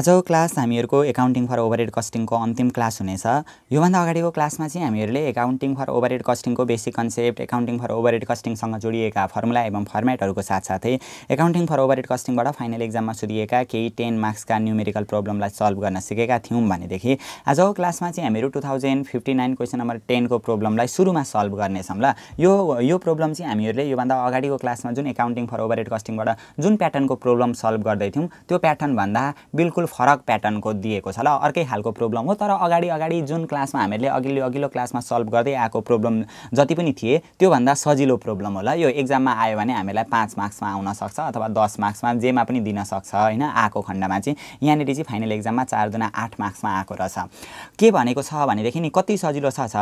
आजको क्लास हामीहरूको accounting for overhead कस्टिङको अन्तिम क्लास हुनेछ योभन्दा अगाडिको क्लासमा चाहिँ हामीहरूले एकाउन्टिङ फर ओभरहेड कस्टिङको basic concept accounting for overhead कस्टिङसँग जोडिएका फर्मुला एवं फर्मेटहरूको साथसाथै एकाउन्टिङ फर ओभरहेड कस्टिङबाट फाइनल एक्जाममा सुधिएका केही टेन मार्क्सका न्युमेरिकल प्रब्लमलाई सल्भ गर्न सिकेका थियौँ भनेदेखि आजको क्लासमा चाहिँ हामीहरू two thousand fifty nine question number टेनको प्रब्लमलाई सुरुमा सल्भ गर्नेछौँ ल यो यो प्रब्लम चाहिँ हामीहरूले योभन्दा अगाडिको क्लासमा जुन एकाउन्टिङ फर ओभरहेड कस्टिङबाट जुन प्याटर्नको प्रब्लम सल्भ गर्दैथ्यौँ त्यो प्याटर्नभन्दा बिल्कुल बिल्कुल फरक प्याटर्नको दिएको छ ल अर्कै खालको प्रब्लम हो तर अगाडि अगाडि जुन क्लासमा हामीले अघिल्लो अघिल्लो क्लासमा सल्भ गर्दै आएको प्रब्लम जति पनि थिए त्योभन्दा सजिलो प्रब्लम होला यो एक्जाममा आयो भने हामीलाई पाँच मार्क्समा आउन सक्छ अथवा दस मार्क्समा जेमा पनि दिन सक्छ होइन आएको खण्डमा चाहिँ यहाँनिर चाहिँ फाइनल एक्जाममा चारजना आठ मार्क्समा आएको रहेछ के भनेको छ भनेदेखि नि कति सजिलो छ छ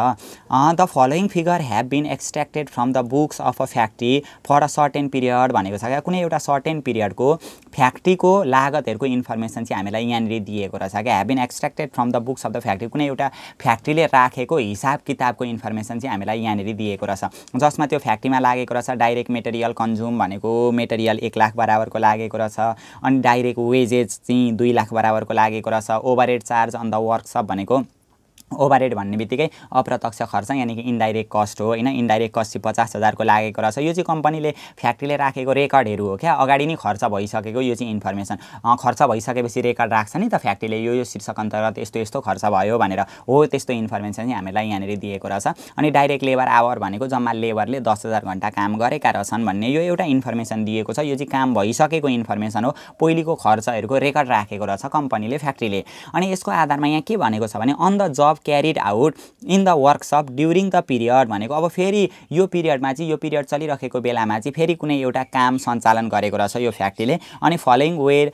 the following figure have been extracted from the books of a factory for a certain period भनेको छ क्या कुनै एउटा सर्टेन पिरियडको फ्याक्ट्रीको लागतहरूको इन्फर्मेसन चाहिँ हामी हामीलाई यहाँनिर दिएको रहेछ क्या have been extracted from the books of the factory कुनै एउटा फ्याक्ट्रीले राखेको हिसाब किताबको इन्फर्मेसन चाहिँ हामीलाई यहाँनिर दिएको रहेछ जसमा त्यो फ्याक्ट्रीमा लागेको रहेछ डाइरेक्ट मेटेरियल कन्ज्युम भनेको मेटेरियल एक लाख बराबरको लागेको रहेछ अनि डाइरेक्ट वेजेज चाहिँ दुई लाख बराबरको लागेको रहेछ overhead charge on the workshop भनेको ओभरहेड भन्ने बित्तिकै अप्रत्यक्ष खर्च यानि कि इन्डाइरेक्ट कस्ट हो होइन इन्डाइरेक्ट कस्ट चाहिँ पचास हजारको लागेको रहेछ यो चाहिँ कम्पनीले फ्याक्ट्रीले राखेको रेकर्डहरू हो क्या अगाडि नै खर्च भइसकेको यो चाहिँ इन्फर्मेसन खर्च भइसकेपछि रेकर्ड राख्छ नि त फ्याक्ट्रीले यो यो शीर्षक अन्तर्गत यस्तो यस्तो खर्च भयो भनेर हो त्यस्तो इन्फर्मेसन चाहिँ हामीलाई यहाँनिर दिएको रहेछ अनि डाइरेक्ट लेबर आवर भनेको जम्मा लेबरले दस हजार घन्टा काम गरेका रहेछन् भन्ने यो एउटा इन्फर्मेसन दिएको छ यो चाहिँ काम भइसकेको इन्फर्मेसन हो पहिलेको खर्चहरूको रेकर्ड राखेको रहेछ कम्पनीले फ्याक्ट्रीले अनि यसको आधारमा यहाँ के भनेको छ भने on the job carried out in the workshop during the period भनेको अब फेरि यो पिरियडमा चाहिँ यो पिरियड चलिरहेको बेलामा चाहिँ फेरि कुनै एउटा काम सञ्चालन गरेको रहेछ यो फ्याक्ट्रीले अनि following were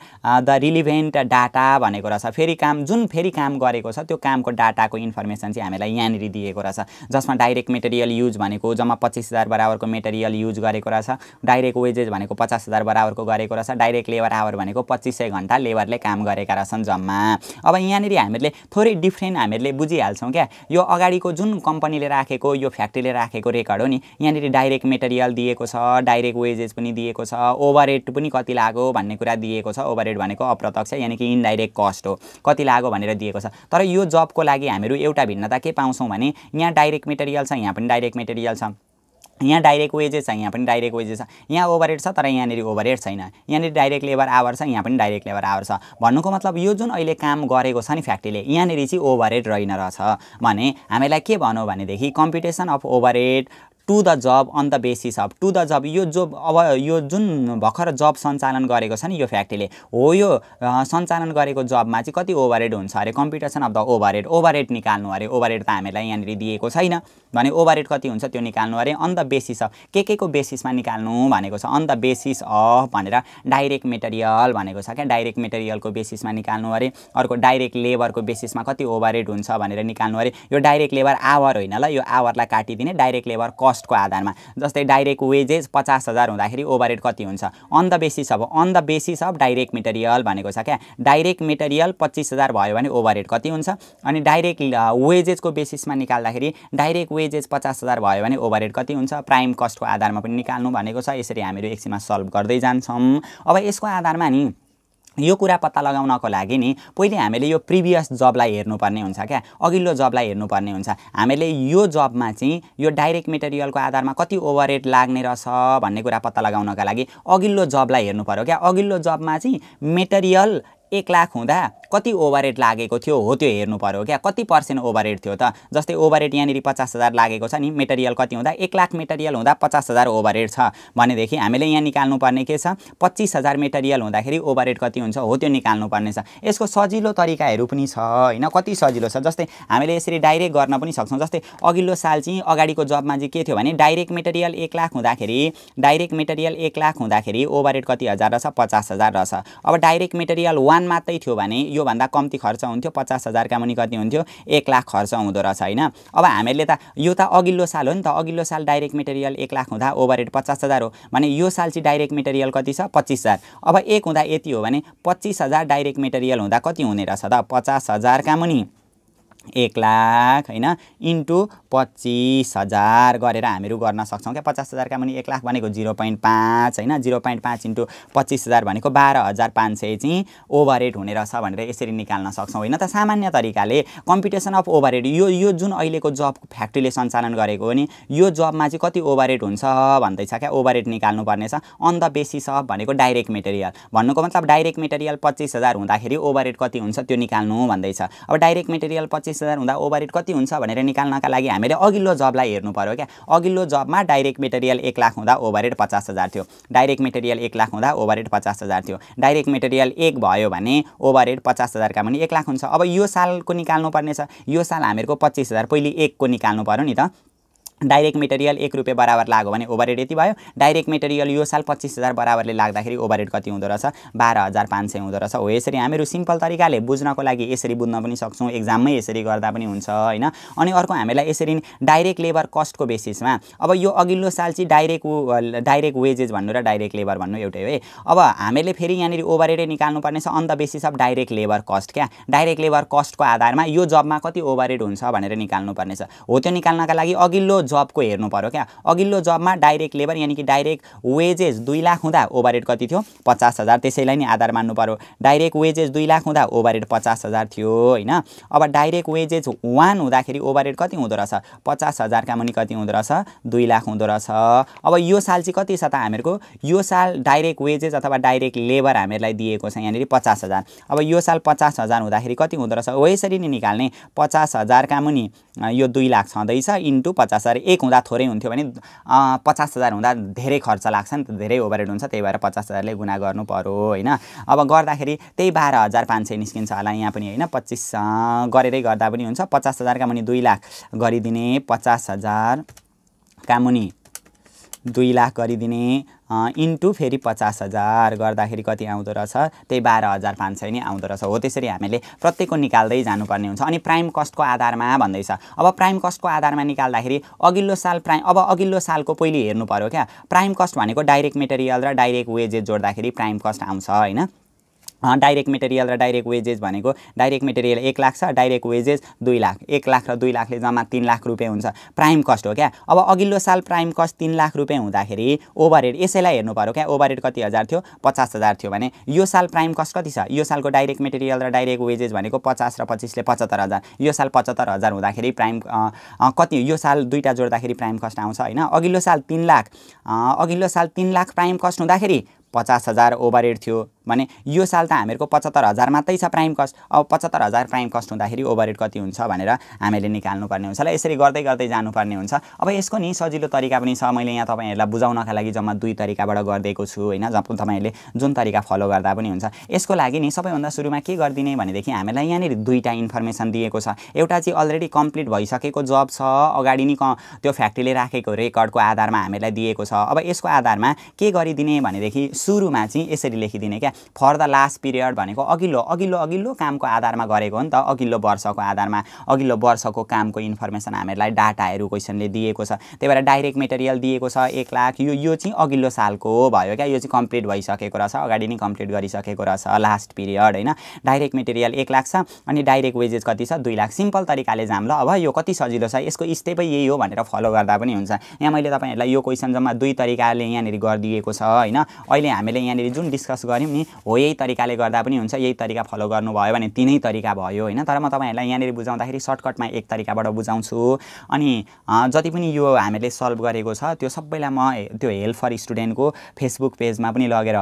the relevant data भनेको रहेछ फेरि काम जुन फेरि काम गरेको छ त्यो कामको डाटाको इन्फर्मेसन चाहिँ हामीलाई यहाँनिर दिएको रहेछ जसमा डाइरेक्ट मेटेरियल युज भनेको जम्मा पच्चिस हजार बराबरको मेटेरियल युज गरेको रहेछ डाइरेक्ट वेजेस भनेको पचास हजार बराबरको गरेको रहेछ डाइरेक्ट लेबर आवर भनेको पच्चिस सय घन्टा लेबरले काम गरेका रहेछन् जम्मा अब यहाँनिर हामीहरूले थोरै डिफ्रेन्ट हामीहरूले बुझि बुझिहाल्छौँ क्या यो अगाडिको जुन कम्पनीले राखेको यो फ्याक्ट्रीले राखेको रेकर्ड हो नि यहाँनिर डाइरेक्ट मेटेरियल दिएको छ डाइरेक्ट वेजेस पनि दिएको छ ओभर पनि कति लाग्यो भन्ने कुरा दिएको छ ओभर भनेको अप्रत्यक्ष यानि कि इन्डाइरेक्ट कस्ट हो कति लाग्यो भनेर दिएको छ तर यो जबको लागि हामीहरू एउटा भिन्नता के पाउँछौँ भने यहाँ डाइरेक्ट मेटेरियल छ यहाँ पनि डाइरेक्ट मेटेरियल छ यहाँ डाइरेक्ट वेजेस छ यहाँ पनि डाइरेक्ट वेजेस छ यहाँ ओभर छ तर यहाँनिर ओभर छैन यहाँनिर डाइरेक्ट लेबर आवर छ यहाँ पनि डाइरेक्ट लेबर आवर छ भन्नुको मतलब यो जुन अहिले काम गरेको छ नि फ्याक्ट्रीले यहाँनिर चाहिँ ओभर रहेन रहेछ भने हामीलाई के भनौँ भनेदेखि computation of over to the job on the basis of to the job यो जब अब यो जुन भर्खर जब सञ्चालन गरेको छ नि यो फ्याक्ट्रीले हो यो सञ्चालन गरेको जबमा चाहिँ कति ओभरहेड हुन्छ अरे computation of the overhead overhead निकाल्नु अरे ओभर हेड त हामीलाई यहाँनिर दिएको छैन भने ओभर हेड कति हुन्छ त्यो निकाल्नु अरे अन द बेसिस अफ के के को बेसिसमा निकाल्नु भनेको छ अन द बेसिस अफ भनेर डाइरेक्ट मेटेरियल भनेको छ क्या डाइरेक्ट मेटेरियलको बेसिसमा निकाल्नु अरे अर्को डाइरेक्ट लेबरको बेसिसमा कति ओभर हेड हुन्छ भनेर निकाल्नु अरे यो डाइरेक्ट लेबर आवर होइन ल यो आवरलाई काटिदिने डाइरेक्ट लेबर कस्ट कस्टको आधारमा जस्तै डाइरेक्ट वेजेस पचास हजार हुँदाखेरि ओभर कति हुन्छ अन द बेसिस अब on the basis of direct material भनेको छ क्या डाइरेक्ट मेटेरियल पच्चिस हजार भयो भने ओभर कति हुन्छ अनि डाइरेक्ट वेजेसको बेसिसमा निकाल्दाखेरि डाइरेक्ट वेजेस पचास हजार भयो भने ओभर कति हुन्छ प्राइम कस्टको आधारमा पनि निकाल्नु भनेको छ यसरी हामीहरू एकछिनमा सल्भ गर्दै जान्छौँ अब यसको आधारमा नि यो कुरा पत्ता लगाउनको लागि नि पहिले हामीले यो प्रिभियस जबलाई हेर्नुपर्ने हुन्छ क्या अघिल्लो जबलाई हेर्नुपर्ने हुन्छ हामीले यो जबमा चाहिँ यो डाइरेक्ट मेटेरियलको आधारमा कति ओभर रेट लाग्ने रहेछ भन्ने कुरा पत्ता लगाउनका लागि अघिल्लो जबलाई हेर्नु पऱ्यो क्या अघिल्लो जबमा चाहिँ मेटेरियल एक लाख हुँदा कति ओभरहेड लागेको थियो हो त्यो हेर्नु पऱ्यो क्या कति पर्सेन्ट ओभरहेड थियो त जस्तै ओभरहेड यहाँनिर पचास हजार लागेको छ नि मेटेरियल कति हुँदा एक लाख मेटेरियल हुँदा पचास हजार ओभर छ भनेदेखि हामीले यहाँ निकाल्नुपर्ने के छ पच्चिस हजार मेटेरियल हुँदाखेरि ओभरहेड कति हुन्छ हो त्यो निकाल्नुपर्ने छ यसको सजिलो तरिकाहरू पनि छ होइन कति सजिलो छ जस्तै हामीले यसरी डाइरेक्ट गर्न पनि सक्छौँ जस्तै अघिल्लो साल चाहिँ अगाडिको जबमा चाहिँ के थियो भने डाइरेक्ट मेटेरियल एक लाख हुँदाखेरि डाइरेक्ट मेटेरियल एक लाख हुँदाखेरि ओभरहेड कति हजार रहेछ पचास हजार रहेछ अब डाइरेक्ट मेटेरियल वान मात्रै थियो भने योभन्दा कम्ती खर्च हुन्थ्यो पचास हजारका मुनि कति हुन्थ्यो एक लाख खर्च हुँदो रहेछ होइन अब हामीहरूले त यो त अघिल्लो साल हो नि त अघिल्लो साल डाइरेक्ट मेटेरियल एक लाख हुँदा ओभर हेड पचास हजार हो भने यो साल चाहिँ डाइरेक्ट मेटेरियल कति छ पच्चिस हजार अब एक हुँदा यति हो भने पच्चिस हजार डाइरेक्ट मेटेरियल हुँदा कति हुने रहेछ त पचास हजारका मुनि एक लाख होइन इन्टु पच्चिस हजार गरेर हामीहरू गर्न सक्छौँ क्या पचास हजारका पनि एक लाख भनेको जिरो पोइन्ट पाँच होइन जिरो पोइन्ट पाँच इन्टु पच्चिस हजार भनेको बाह्र हजार पाँच सय चाहिँ ओभर हुने रहेछ भनेर यसरी निकाल्न सक्छौँ होइन त सामान्य तरिकाले कम्पिटिसन अफ ओभर यो यो जुन अहिलेको जब फ्याक्ट्रीले सञ्चालन गरेको हो नि यो जबमा चाहिँ कति ओभर हुन्छ भन्दैछ क्या ओभर निकाल्नुपर्नेछ अन द बेसिस अफ भनेको डाइरेक्ट मेटेरियल भन्नुको मतलब डाइरेक्ट मेटेरियल पच्चिस हजार हुँदाखेरि ओभर रेट कति हुन्छ त्यो निकाल्नु भन्दैछ अब डाइरेक्ट मेटेरियल पच्चिस चालिस हजार हुँदा ओभर हेड कति हुन्छ भनेर निकाल्नका लागि हामीले अघिल्लो जबलाई हेर्नु पऱ्यो क्या अघिल्लो जबमा डाइरेक्ट मेटेरियल एक लाख हुँदा ओभर हेड पचास हजार थियो डाइरेक्ट मेटेरियल एक लाख हुँदा ओभर हेड पचास हजार थियो डाइरेक्ट मेटेरियल एक भयो भने ओभर हेड पचास हजारका पनि एक लाख हुन्छ अब यो सालको निकाल्नु पर्नेछ यो साल हामीहरूको पच्चिस हजार पहिले एकको निकाल्नु पऱ्यो नि त डाइरेक्ट मेटेरियल एक रुपियाँ बराबर लाग्यो भने ओभरहेड यति भयो डाइरेक्ट मेटेरियल यो साल पच्चिस हजार बराबरले लाग्दाखेरि ओभरहेड कति हुँदो रहेछ बाह्र हजार पाँच सय हुँदो रहेछ हो यसरी हामीहरू सिम्पल तरिकाले बुझ्नको लागि यसरी बुझ्न पनि सक्छौँ एक्जाममै यसरी गर्दा पनि हुन्छ होइन अनि अर्को हामीलाई यसरी डाइरेक्ट लेबर कस्टको बेसिसमा अब यो अघिल्लो साल चाहिँ डाइरेक्ट डाइरेक्ट वेजेस भन्नु र डाइरेक्ट लेबर भन्नु एउटै हो है अब हामीले फेरि यहाँनिर ओभरहेडै निकाल्नुपर्ने छ on the basis of direct labour cost क्या डाइरेक्ट लेबर कस्टको आधारमा यो जबमा कति ओभरहेड हुन्छ भनेर निकाल्नुपर्नेछ हो त्यो निकाल्नका लागि अघिल्लो जबको हेर्नु पऱ्यो क्या अघिल्लो जबमा डाइरेक्ट लेबर यानि कि डाइरेक्ट वेजेस दुई लाख हुँदा ओभर हेड कति थियो पचास हजार त्यसैलाई नै आधार मान्नु पऱ्यो डाइरेक्ट वेजेस दुई लाख हुँदा ओभर हेड पचास हजार थियो होइन अब डाइरेक्ट वेजेस वान हुँदाखेरि ओभर हेड कति हुँदो रहेछ पचास हजारका मुनि कति हुँदो रहेछ दुई लाख हुँदो अब यो साल चाहिँ कति छ त हामीहरूको यो साल डाइरेक्ट वेजेस अथवा डाइरेक्ट लेबर हामीहरूलाई दिएको छ यहाँनिर पचास हजार अब यो साल पचास हजार हुँदाखेरि कति हुँदो रहेछ हो यसरी नै निकाल्ने पचास हजारका मुनि यो दुई लाख छँदैछ इन्टु पचास हजार सरी एक हुँदा थोरै हुन्थ्यो भने पचास हजार हुँदा धेरै खर्च लाग्छ नि त धेरै ओभरहेड हुन्छ त्यही भएर पचास हजारले गुना गर्नु पऱ्यो होइन अब गर्दाखेरि त्यही बाह्र हजार पाँच सय निस्किन्छ होला यहाँ पनि होइन पच्चिस गरेरै गर्दा पनि हुन्छ पचास हजारका मुनि दुई लाख गरिदिने पचास हजार मुनि दुई लाख गरिदिने इन्टु फेरि पचास हजार गर्दाखेरि कति आउँदो रहेछ त्यही बाह्र हजार पाँच सय नै आउँदो रहेछ हो त्यसरी हामीले प्रत्येकको निकाल्दै जानुपर्ने हुन्छ अनि प्राइम कस्टको आधारमा भन्दैछ अब प्राइम कस्टको आधारमा निकाल्दाखेरि अघिल्लो साल प्राइम अब अघिल्लो सालको पहिले हेर्नु पऱ्यो क्या प्राइम कस्ट भनेको डाइरेक्ट मेटेरियल र डाइरेक्ट वेजेस जोड्दाखेरि प्राइम कस्ट आउँछ होइन डाइरेक्ट मेटेरियल र डाइरेक्ट वेजेस भनेको डाइरेक्ट मेटेरियल एक लाख छ डाइरेक्ट वेजेस दुई लाख एक लाख र दुई लाखले जम्मा तिन लाख रुपियाँ हुन्छ प्राइम कस्ट हो क्या अब अघिल्लो साल प्राइम कस्ट तिन लाख रुपियाँ हुँदाखेरि ओभर हेड यसैलाई हेर्नु पऱ्यो क्या ओभर हेड कति हजार थियो पचास हजार थियो भने यो साल प्राइम कस्ट कति छ यो सालको डाइरेक्ट मेटेरियल र डाइरेक्ट वेजेस भनेको पचास र पच्चिसले पचहत्तर हजार यो साल पचहत्तर हजार हुँदाखेरि प्राइम कति यो साल दुईवटा जोड्दाखेरि प्राइम कस्ट आउँछ होइन अघिल्लो साल तिन लाख अघिल्लो साल तिन लाख प्राइम कस्ट हुँदाखेरि पचास हजार ओभर हेड थियो भने यो साल त हामीहरूको पचहत्तर हजार मात्रै छ प्राइम कस्ट अब पचहत्तर हजार प्राइम कस्ट हुँदाखेरि ओभरहेड कति हुन्छ भनेर हामीले निकाल्नुपर्ने हुन्छ र यसरी गर्दै गर्दै जानुपर्ने हुन्छ अब यसको नि सजिलो तरिका पनि छ मैले यहाँ तपाईँहरूलाई बुझाउनका लागि जम्मा दुई तरिकाबाट गरिदिएको छु होइन जब तपाईँहरूले जुन तरिका फलो गर्दा पनि हुन्छ यसको लागि नि सबैभन्दा सुरुमा के गरिदिने भनेदेखि हामीलाई यहाँनिर दुईवटा इन्फर्मेसन दिएको छ एउटा चाहिँ अलरेडी कम्प्लिट भइसकेको जब छ अगाडि नै क त्यो फ्याक्ट्रीले राखेको रेकर्डको आधारमा हामीलाई दिएको छ अब यसको आधारमा के गरिदिने भनेदेखि सुरुमा चाहिँ यसरी लेखिदिने क्या फर द लास्ट पिरियड भनेको अघिल्लो अघिल्लो अघिल्लो कामको आधारमा गरेको हो नि त अघिल्लो वर्षको आधारमा अघिल्लो वर्षको कामको इन्फर्मेसन हामीहरूलाई डाटाहरू क्वेसनले दिएको छ त्यही भएर डाइरेक्ट मेटेरियल दिएको छ एक लाख यो यो चाहिँ अघिल्लो सालको भयो क्या यो चाहिँ कम्प्लिट भइसकेको रहेछ अगाडि नै कम्प्लिट गरिसकेको रहेछ लास्ट पिरियड होइन डाइरेक्ट मेटेरियल एक लाख छ अनि डाइरेक्ट वेजेस कति छ दुई लाख सिम्पल तरिकाले जाम ल अब यो कति सजिलो छ यसको स्टेपै यही हो भनेर फलो गर्दा पनि हुन्छ यहाँ मैले तपाईँहरूलाई यो क्वेसन जम्मा दुई तरिकाले यहाँनिर गरिदिएको छ होइन अहिले हामीले यहाँनिर जुन डिस्कस गऱ्यौँ नि हो यही तरिकाले गर्दा पनि हुन्छ यही तरिका फलो गर्नुभयो भने तिनै तरिका भयो होइन तर म तपाईँहरूलाई यहाँनिर बुझाउँदाखेरि सर्टकटमा एक तरिकाबाट बुझाउँछु अनि जति पनि यो हामीले सल्भ गरेको छ त्यो सबैलाई म त्यो हेल्प फर स्टुडेन्टको फेसबुक पेजमा पनि लगेर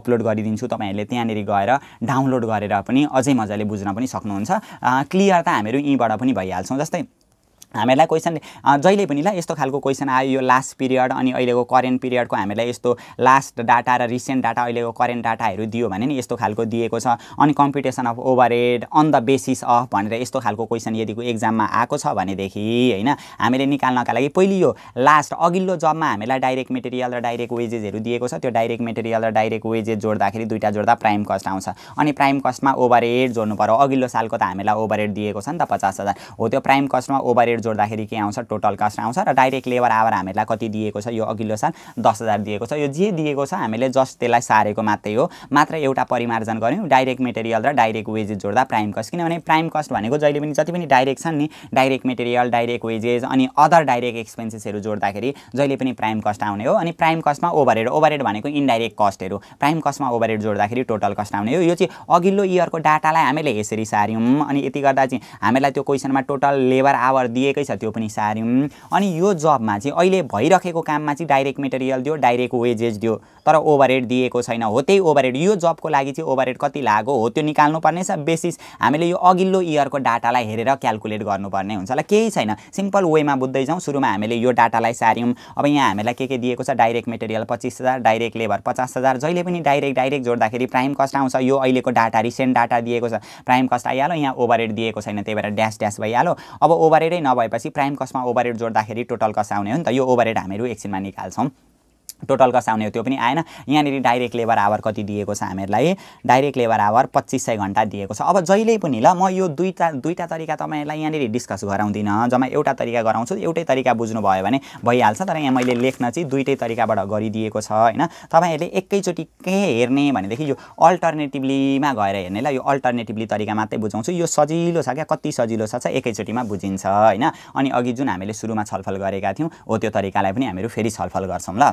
अपलोड गरिदिन्छु तपाईँहरूले त्यहाँनिर गएर डाउनलोड गरेर पनि अझै मजाले बुझ्न पनि सक्नुहुन्छ क्लियर त हामीहरू यहीँबाट पनि भइहाल्छौँ जस्तै हामीहरूलाई क्वेसन जहिले पनि ल यस्तो खालको क्वेसन आयो यो लास्ट पिरियड अनि अहिलेको करेन्ट पिरियडको हामीलाई यस्तो लास्ट डाटा र रिसेन्ट डाटा अहिलेको करेन्ट डाटाहरू दियो भने नि यस्तो खालको दिएको छ अनि computation of over on the basis of भनेर यस्तो खालको क्वेसन यदिको एक्जाममा आएको छ भनेदेखि होइन हामीले निकाल्नका लागि पहिले यो लास्ट अघिल्लो जबमा हामीलाई डाइरेक्ट मेटेरियल र डाइरेक्ट वेजेसहरू दिएको छ त्यो डाइरेक्ट मेटेरियल र डाइरेक्ट वेजेस जोड्दाखेरि दुइटा जोड्दा प्राइम कस्ट आउँछ अनि प्राइम कस्टमा ओभर हेड जोड्नु पऱ्यो अघिल्लो सालको त हामीलाई ओभर हेड दिएको छ नि त पचास हजार हो त्यो प्राइम कस्टमा ओभर जोड्दाखेरि के आउँछ टोटल कास्ट आउँछ र डाइरेक्ट लेबर आवर हामीहरूलाई कति दिएको छ यो अघिल्लो साल दस हजार दिएको छ यो जे दिएको छ हामीले जस्ट त्यसलाई सारेको मात्रै हो मात्र एउटा परिमार्जन गऱ्यौँ डाइरेक्ट मेटेरियल र डाइरेक्ट वेजेस जोड्दा प्राइम कस्ट किनभने प्राइम कस्ट भनेको जहिले पनि जति पनि डाइरेक्ट छन् नि डाइरेक्ट मेटेरियल डाइरेक्ट वेजेस अनि अदर डाइरेक्ट एक्सपेन्सेसहरू जोड्दाखेरि जहिले पनि प्राइम कस्ट आउने हो अनि प्राइम कस्टमा ओभरहेड ओभरहेड भनेको इन्डाइरेक्ट कस्टहरू प्राइम कस्टमा ओभरहेड जोड्दाखेरि टोटल कस्ट आउने हो यो चाहिँ अघिल्लो इयरको डाटालाई हामीले यसरी सार्यौँ अनि यति गर्दा चाहिँ हामीलाई त्यो क्वेसनमा टोटल लेबर आवर दिएको भइरहेकै छ त्यो पनि सार्यौँ अनि यो जबमा चाहिँ अहिले भइरहेको काममा चाहिँ डाइरेक्ट मेटेरियल दियो डाइरेक्ट वेजेज दियो तर ओभरहेड दिएको छैन हो त्यही ओभरहेड यो जबको लागि चाहिँ ओभरहेड कति लाग्यो हो त्यो निकाल्नुपर्ने छ बेसिस हामीले यो अघिल्लो इयरको डाटालाई हेरेर क्यालकुलेट गर्नुपर्ने हुन्छ होला केही छैन सिम्पल वेमा बुझ्दै जाउँ सुरुमा हामीले यो डाटालाई सार्यौँ अब यहाँ हामीलाई के के दिएको छ डाइरेक्ट मेटेरियल पच्चिस हजार डाइरेक्ट लेबर पचास हजार जहिले पनि डाइरेक्ट डाइरेक्ट जोड्दाखेरि प्राइम कस्ट आउँछ यो अहिलेको डाटा रिसेन्ट डाटा दिएको छ प्राइम कस्ट आइहाल्यो यहाँ ओभरहेड दिएको छैन त्यही भएर ड्यास ड्यास भइहाल्यो अब ओभरहेडै नभएपछि प्राइम कस्टमा ओभरहेड जोड्दाखेरि टोटल कस्ट आउने हो नि त यो ओभरहेड हामीहरू एकछिनमा निकाल्छौँ टोटल कस आउने हो त्यो पनि आएन यहाँनिर डाइरेक्ट लेबर आवर कति दिएको छ हामीहरूलाई डाइरेक्ट लेबर आवर पच्चिस सय घन्टा दिएको छ अब जहिले पनि ल म यो दुईवटा दुईवटा तरिका तपाईँहरूलाई यहाँनिर डिस्कस गराउँदिनँ जम्मा एउटा तरिका गराउँछु एउटै तरिका बुझ्नुभयो भने भइहाल्छ तर यहाँ मैले लेख्न चाहिँ दुइटै तरिकाबाट गरिदिएको छ होइन तपाईँहरूले एकैचोटि के हेर्ने भनेदेखि यो अल्टरनेटिभलीमा गएर हेर्ने ल यो अल्टरनेटिभली तरिका मात्रै बुझाउँछु यो सजिलो छ क्या कति सजिलो छ एकैचोटिमा बुझिन्छ होइन अनि अघि जुन हामीले सुरुमा छलफल गरेका थियौँ हो त्यो तरिकालाई पनि हामीहरू फेरि छलफल गर्छौँ ल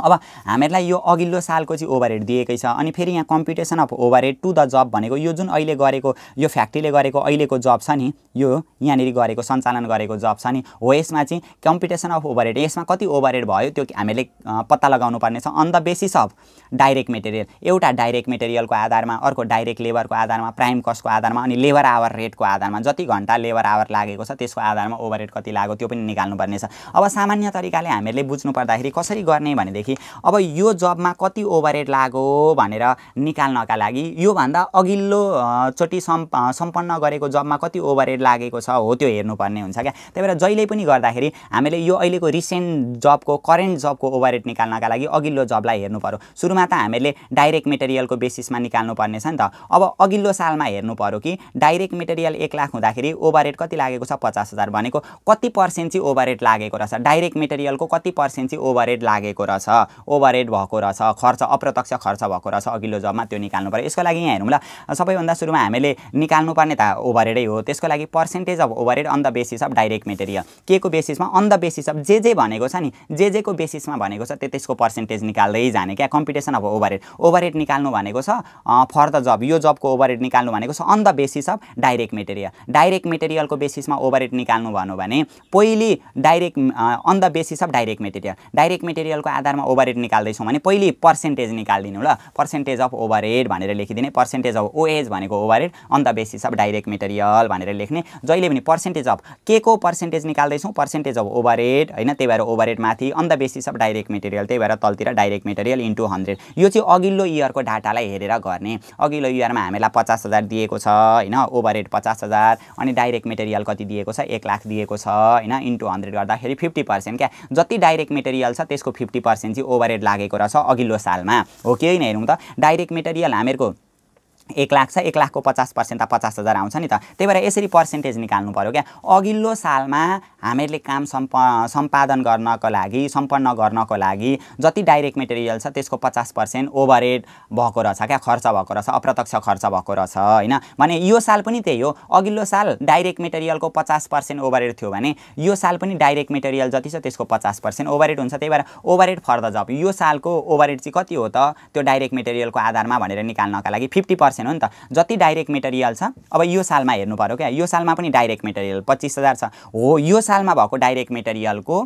अब हामीहरूलाई यो अघिल्लो सालको चाहिँ ओभर हेड दिएकै छ अनि फेरि यहाँ computation of overhead to the job भनेको यो जुन अहिले गरेको यो फ्याक्ट्रीले गरेको अहिलेको जब छ नि यो यहाँनिर गरेको सञ्चालन गरेको जब छ नि हो यसमा चाहिँ कम्पिटिसन अफ ओभरहेड यसमा कति ओभर हेड भयो त्यो हामीले पत्ता लगाउनु पर्नेछ on the basis of direct material एउटा डाइरेक्ट मेटेरियलको आधारमा अर्को डाइरेक्ट लेबरको आधारमा प्राइम कस्टको आधारमा अनि लेबर आवर रेटको आधारमा जति घन्टा लेबर आवर लागेको छ त्यसको आधारमा ओभरहेड कति लाग्यो त्यो पनि निकाल्नुपर्नेछ अब सामान्य तरिकाले हामीहरूले बुझ्नु पर्दाखेरि कसरी गर्ने भनेदेखि भनेदेखि अब यो जबमा कति ओभरहेड लाग्यो भनेर निकाल्नका लागि योभन्दा अघिल्लोचोटि सम् सम्पन्न गरेको जबमा कति ओभरहेड लागेको छ हो त्यो हेर्नुपर्ने हुन्छ क्या त्यही भएर जहिले पनि गर्दाखेरि हामीले यो अहिलेको रिसेन्ट जबको करेन्ट जबको ओभरहेड निकाल्नका लागि अघिल्लो जबलाई हेर्नु पऱ्यो सुरुमा त हामीले डाइरेक्ट मेटेरियलको बेसिसमा निकाल्नु पर्ने छ नि त अब अघिल्लो सालमा हेर्नु पऱ्यो कि डाइरेक्ट मेटेरियल एक लाख हुँदाखेरि ओभरहेड कति लागेको छ पचास हजार भनेको कति पर्सेन्ट चाहिँ ओभरहेड लागेको रहेछ डाइरेक्ट मेटेरियलको कति पर्सेन्ट चाहिँ ओभरहेड लागेको रहेछ ओभर हेड भएको रहेछ खर्च अप्रत्यक्ष खर्च भएको रहेछ अघिल्लो जबमा त्यो निकाल्नु पऱ्यो यसको लागि यहाँ हेरौँला सबैभन्दा सुरुमा हामीले निकाल्नु पर्ने त ओभरहेडै हो त्यसको लागि percentage of overhead on the basis of direct material के को बेसिसमा अन द बेसिस अफ जे जे भनेको छ नि जे जे को बेसिसमा भनेको छ त्यो त्यसको पर्सेन्टेज निकाल्दै जाने क्या कम्पिटिसन अफ ओभरहेड ओभरहेड निकाल्नु भनेको छ फर द जब यो जबको ओभरहेड निकाल्नु भनेको छ on the basis of direct material direct मेटेरियलको बेसिसमा ओभरहेड निकाल्नु भन्नु भने पहिले direct on the basis of direct material direct मेटेरियलको आधारमा ओभर हेड निकाल्दैछौँ भने पहिले पर्सेन्टेज निकालिदिनु ल पर्सेन्टेज अफ ओभरहेड भनेर लेखिदिने पर्सेन्टेज अफ ओएज भनेको overhead on the basis of direct material भनेर लेख्ने जहिले पनि पर्सेन्टेज अफ के को पर्सेन्टेज निकाल्दैछौँ पर्सेन्टेज अफ ओभरहेड होइन त्यही भएर ओभरहेड माथि on the basis of direct material त्यही भएर तलतिर डाइरेक्ट मेटेरियल इन्टु हन्ड्रेड यो चाहिँ अघिल्लो इयरको डाटालाई हेरेर गर्ने अघिल्लो इयरमा हामीलाई पचास हजार दिएको छ होइन ओभरहेड पचास हजार अनि डाइरेक्ट मेटेरियल कति दिएको छ एक लाख दिएको छ होइन इन्टु हन्ड्रेड गर्दाखेरि फिफ्टी पर्सेन्ट क्या जति डाइरेक्ट मेटेरियल छ त्यसको फिफ्टी पर्सेन्ट चाहिँ ओभरहेड लागेको रहेछ अघिल्लो सालमा हो केही होइन हेरौँ त डाइरेक्ट मेटेरियल हामीहरूको एक लाख छ एक लाखको पचास पर्सेन्ट त पचास हजार आउँछ नि त त्यही भएर यसरी पर्सेन्टेज निकाल्नु पऱ्यो क्या अघिल्लो सालमा हामीहरूले काम सम्प सम्पादन गर्नको लागि सम्पन्न गर्नको लागि जति डाइरेक्ट मेटेरियल छ त्यसको पचास पर्सेन्ट ओभरहेड भएको रहेछ क्या खर्च भएको रहेछ अप्रत्यक्ष खर्च भएको रहेछ होइन भने यो साल पनि त्यही हो अघिल्लो साल डाइरेक्ट मेटेरियलको पचास पर्सेन्ट ओभरहेड थियो भने यो साल पनि डाइरेक्ट मेटेरियल जति छ त्यसको पचास पर्सेन्ट ओभरहेड हुन्छ त्यही भएर ओभरहेड फर द जब यो सालको ओभरहेड चाहिँ कति हो त त्यो डाइरेक्ट मेटेरियलको आधारमा भनेर निकाल्नका लागि फिफ्टी पर्सेन्ट हो नि त जति डाइरेक्ट मेटेरियल छ अब यो सालमा हेर्नु पऱ्यो क्या यो सालमा पनि डाइरेक्ट मेटेरियल पच्चिस हजार छ हो यो सालमा भएको डाइरेक्ट मेटेरियलको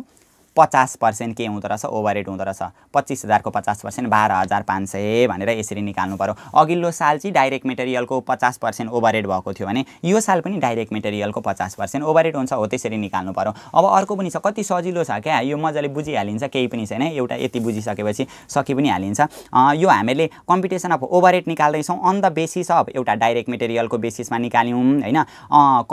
पचास पर्सेन्ट के हुँदो रहेछ ओभरहेड हुँदो रहेछ पच्चिस हजारको पचास पर्सेन्ट बाह्र हजार पाँच सय भनेर यसरी निकाल्नु पऱ्यो अघिल्लो साल चाहिँ डाइरेक्ट मेटेरियलको पचास पर्सेन्ट ओभरहेड भएको थियो भने यो साल पनि डाइरेक्ट मेटेरियलको पचास पर्सेन्ट ओभरहेड हुन्छ हो त्यसरी निकाल्नु पऱ्यो अब अर्को पनि छ कति सजिलो छ क्या यो मजाले बुझिहालिन्छ केही पनि छैन एउटा यति बुझिसकेपछि सकि पनि हालिन्छ यो हामीले कम्पिटिसन अफ ओभरहेड निकाल्दैछौँ अन द बेसिस अफ एउटा डाइरेक्ट मेटेरियलको बेसिसमा निकाल्यौँ होइन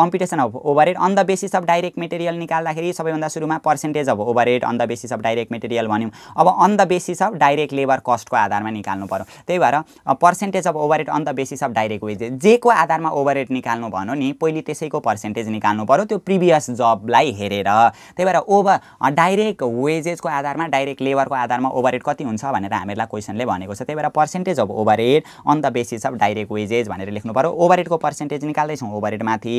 computation of overhead on the basis of direct material निकाल्दाखेरि सबैभन्दा सुरुमा percentage of overhead rate on the basis of direct material भन्यौँ अब on the basis of direct labour कस्टको आधारमा निकाल्नु पऱ्यो त्यही भएर percentage of over rate on the basis of direct wages जेको आधारमा ओभर रेट निकाल्नु भनौँ नि पहिले त्यसैको पर्सेन्टेज निकाल्नु पऱ्यो त्यो प्रिभियस जबलाई हेरेर त्यही भएर ओभर डाइरेक्ट वेजेसको आधारमा डाइरेक्ट लेबरको आधारमा ओभर रेट कति हुन्छ भनेर हामीलाई क्वेसनले भनेको छ त्यही भएर percentage of over rate on the basis of direct wages भनेर लेख्नु पऱ्यो ओभर रेटको पर्सेन्टेज निकाल्दैछौँ ओभर रेटमाथि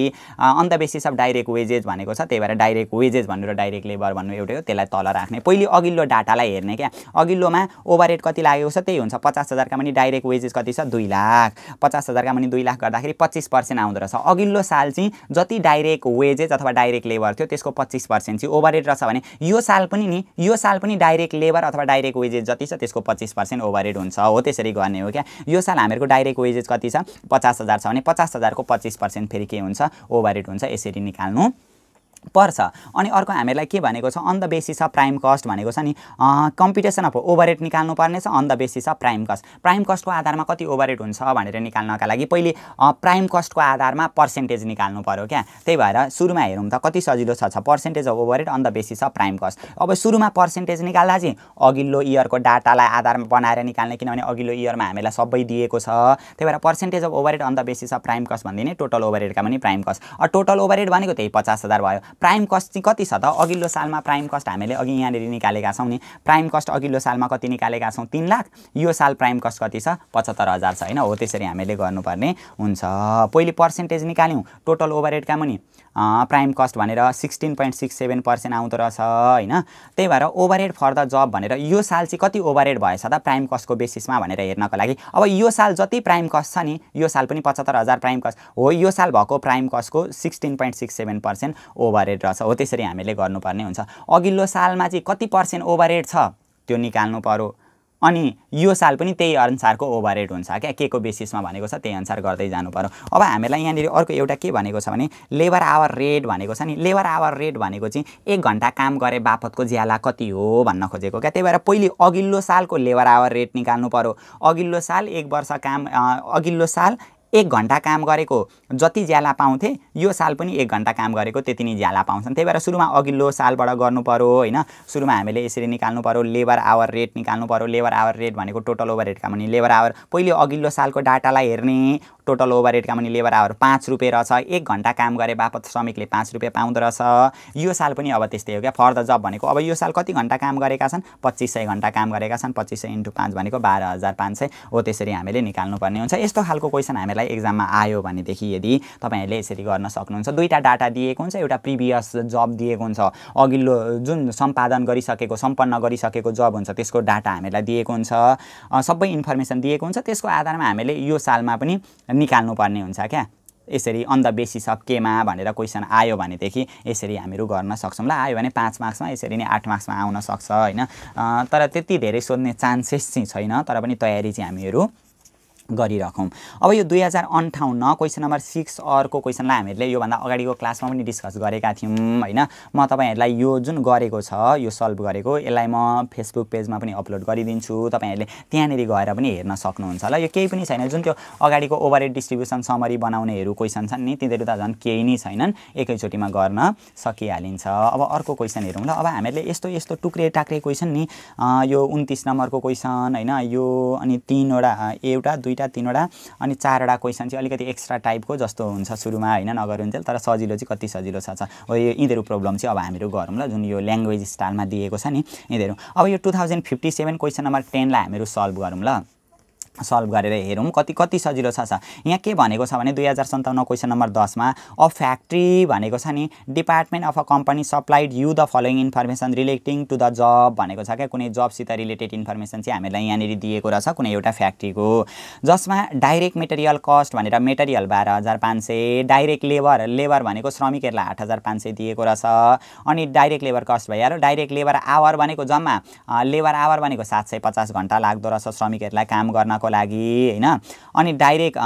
on the basis of direct wages भनेको छ त्यही भएर डाइरेक्ट वेजेस भनेर डाइरेक्ट लेबर भन्नु एउटै हो त्यसलाई तल राख्ने पहिले अघिल्लो डाटालाई हेर्ने क्या अघिल्लोमा ओभर रेट कति लागेको छ त्यही हुन्छ पचास हजारका पनि डाइरेक्ट वेजेस कति छ दुई लाख पचास हजारका पनि दुई लाख गर्दाखेरि पच्चिस पर्सेन्ट आउँदो रहेछ अघिल्लो साल चाहिँ जति डाइरेक्ट वेजेस अथवा डाइरेक्ट लेबर थियो त्यसको पच्चिस पर्सेन्ट चाहिँ ओभर रेट रहेछ भने यो साल पनि नि यो साल पनि डाइरेक्ट लेबर अथवा डाइरेक्ट वेजेस जति छ त्यसको पच्चिस पर्सेन्ट ओभर रेट हुन्छ हो त्यसरी गर्ने हो क्या यो साल हामीहरूको डाइरेक्ट वेजेस कति छ पचास हजार छ भने पचास हजारको पच्चिस पर्सेन्ट फेरि के हुन्छ ओभर रेट हुन्छ यसरी निकाल्नु पर्छ अनि अर्को हामीहरूलाई के भनेको छ on the basis of prime cost भनेको छ नि कम्पिटिसन अफ ओभर रेट निकाल्नु छ on the basis of prime cost prime कस्टको आधारमा कति ओभर रेट हुन्छ भनेर निकाल्नका लागि पहिले प्राइम कस्टको आधारमा पर्सेन्टेज निकाल्नु पऱ्यो क्या त्यही भएर सुरुमा हेरौँ त कति सजिलो छ percentage of over rate on the basis of prime cost अब सुरुमा पर्सेन्टेज निकाल्दा चाहिँ अघिल्लो इयरको डाटालाई आधारमा बनाएर निकाल्ने किनभने अघिल्लो इयरमा हामीलाई सबै दिएको छ त्यही भएर percentage of over rate on the basis of prime cost भनिदिने टोटल ओभर रेटका पनि prime cost total over rate भनेको त्यही पचास हजार भयो प्राइम कस्ट चाहिँ कति छ त अघिल्लो सालमा प्राइम कस्ट हामीले अघि यहाँनिर निकालेका छौँ नि प्राइम कस्ट अघिल्लो सालमा कति निकालेका छौँ तिन लाख यो साल प्राइम कस्ट कति छ पचहत्तर हजार छ होइन हो त्यसरी हामीले गर्नुपर्ने हुन्छ पहिले पर्सेन्टेज निकाल्यौँ टोटल ओभर हेडका पनि प्राइम कस्ट भनेर sixteen point six seven percent आउँदो रहेछ होइन त्यही भएर ओभरहेड फर द जब भनेर यो साल चाहिँ कति ओभरहेड भएछ त प्राइम कस्टको बेसिसमा भनेर हेर्नको लागि अब यो साल जति प्राइम कस्ट छ नि यो साल पनि पचहत्तर हजार प्राइम कस्ट हो यो साल भएको प्राइम कस्टको sixteen point six seven percent overhead रहेछ हो त्यसरी हामीले गर्नुपर्ने हुन्छ अघिल्लो सालमा चाहिँ कति पर्सेन्ट ओभरहेड छ त्यो निकाल्नु पऱ्यो अनि यो साल पनि त्यही अनुसारको ओभर रेट हुन्छ क्या के को बेसिसमा भनेको छ त्यही अनुसार गर्दै जानु पऱ्यो अब हामीलाई यहाँनिर अर्को एउटा के भनेको छ भने लेबर आवर रेट भनेको छ नि लेबर आवर रेट भनेको चाहिँ एक घन्टा काम गरे बापतको ज्याला कति हो भन्न खोजेको क्या त्यही भएर पहिले अघिल्लो सालको लेबर आवर रेट निकाल्नु पऱ्यो अघिल्लो साल एक वर्ष काम अघिल्लो साल एक घन्टा काम गरेको जति ज्याला पाउँथे यो साल पनि एक घन्टा काम गरेको त्यति नै ज्याला पाउँछन् त्यही भएर सुरुमा अघिल्लो सालबाट गर्नु पऱ्यो होइन सुरुमा हामीले यसरी निकाल्नु पऱ्यो लेबर आवर रेट निकाल्नु पऱ्यो लेबर आवर रेट भनेको टोटल ओभर रेट काम भने लेबर आवर पहिले अघिल्लो सालको डाटालाई हेर्ने टोटल ओभर हेड माने लेबर आवर पाँच रुपियाँ रहेछ एक घन्टा काम गरे बापत श्रमिकले पाँच रुपियाँ पाउँदो रहेछ यो साल पनि अब त्यस्तै हो क्या फर द जब भनेको अब यो साल कति घन्टा काम गरेका छन् पच्चिस सय घन्टा काम गरेका छन् पच्चिस सय इन्टु पाँच भनेको बाह्र हजार पाँच सय हो त्यसरी हामीले निकाल्नुपर्ने हुन्छ यस्तो खालको क्वेसन हामीलाई एक्जाममा आयो भनेदेखि यदि तपाईँहरूले यसरी गर्न सक्नुहुन्छ दुईवटा डाटा दिएको हुन्छ एउटा प्रिभियस जब दिएको हुन्छ अघिल्लो जुन सम्पादन गरिसकेको सम्पन्न गरिसकेको जब हुन्छ त्यसको डाटा हामीलाई दिएको हुन्छ सबै इन्फर्मेसन दिएको हुन्छ त्यसको आधारमा हामीले यो सालमा पनि निकाल्नुपर्ने हुन्छ क्या यसरी अन द बेसिस अफ केमा भनेर क्वेसन आयो भनेदेखि यसरी हामीहरू गर्न सक्छौँ ल आयो भने पाँच मार्क्समा यसरी नै आठ मार्क्समा आउन सक्छ होइन तर त्यति धेरै सोध्ने चान्सेस चाहिँ छैन तर पनि तयारी चाहिँ हामीहरू गरिराखौँ अब यो दुई हजार अन्ठाउन्न क्वेसन नम्बर सिक्स अर्को क्वेसनलाई हामीहरूले योभन्दा अगाडिको क्लासमा पनि डिस्कस गरेका थियौँ होइन म तपाईँहरूलाई यो जुन गरेको छ यो सल्भ गरेको यसलाई म फेसबुक पेजमा पनि अपलोड गरिदिन्छु तपाईँहरूले त्यहाँनिर गएर पनि हेर्न सक्नुहुन्छ ल यो केही पनि छैन जुन त्यो अगाडिको हेड डिस्ट्रिब्युसन समरी बनाउनेहरू क्वेसन छन् नि तिनीहरू त झन् केही नै छैनन् एकैचोटिमा गर्न सकिहालिन्छ अब अर्को क्वेसन हेरौँ ल अब हामीहरूले यस्तो यस्तो टुक्रे टाक्रे क्वेसन नि यो उन्तिस नम्बरको क्वेसन होइन यो अनि तिनवटा एउटा दुई दुईवटा तिनवटा अनि चारवटा क्वेसन चाहिँ अलिकति एक्स्ट्रा टाइपको जस्तो हुन्छ सुरुमा होइन नगरुन्जेल तर सजिलो चाहिँ कति सजिलो छ हो यो यिनीहरू प्रब्लम चाहिँ अब हामीहरू गरौँ ल जुन यो ल्याङ्ग्वेज स्टाइलमा दिएको छ नि यिनीहरू अब यो two thousand fifty seven question number टेनलाई हामीहरू सल्भ गरौँ ल सल्भ गरेर हेरौँ कति कति सजिलो छ सा यहाँ के भनेको छ भने दुई हजार सन्ताउन्न क्वेसन नम्बर दसमा अ फ्याक्ट्री भनेको छ नि department of a company supplied you the following information relating to the job भनेको छ क्या कुनै जबसित रिलेटेड इन्फर्मेसन चाहिँ हामीलाई यहाँनिर दिएको रहेछ कुनै एउटा फ्याक्ट्रीको जसमा डाइरेक्ट मेटेरियल कस्ट भनेर मेटेरियल बाह्र हजार पाँच सय डाइरेक्ट लेबर लेबर भनेको श्रमिकहरूलाई आठ हजार पाँच सय दिएको रहेछ अनि डाइरेक्ट लेबर कस्ट भइहाल्यो डाइरेक्ट लेबर आवर भनेको जम्मा लेबर आवर भनेको सात सय पचास घन्टा लाग्दो रहेछ श्रमिकहरूलाई काम गर्न गर्नको लागि होइन अनि डाइरेक्ट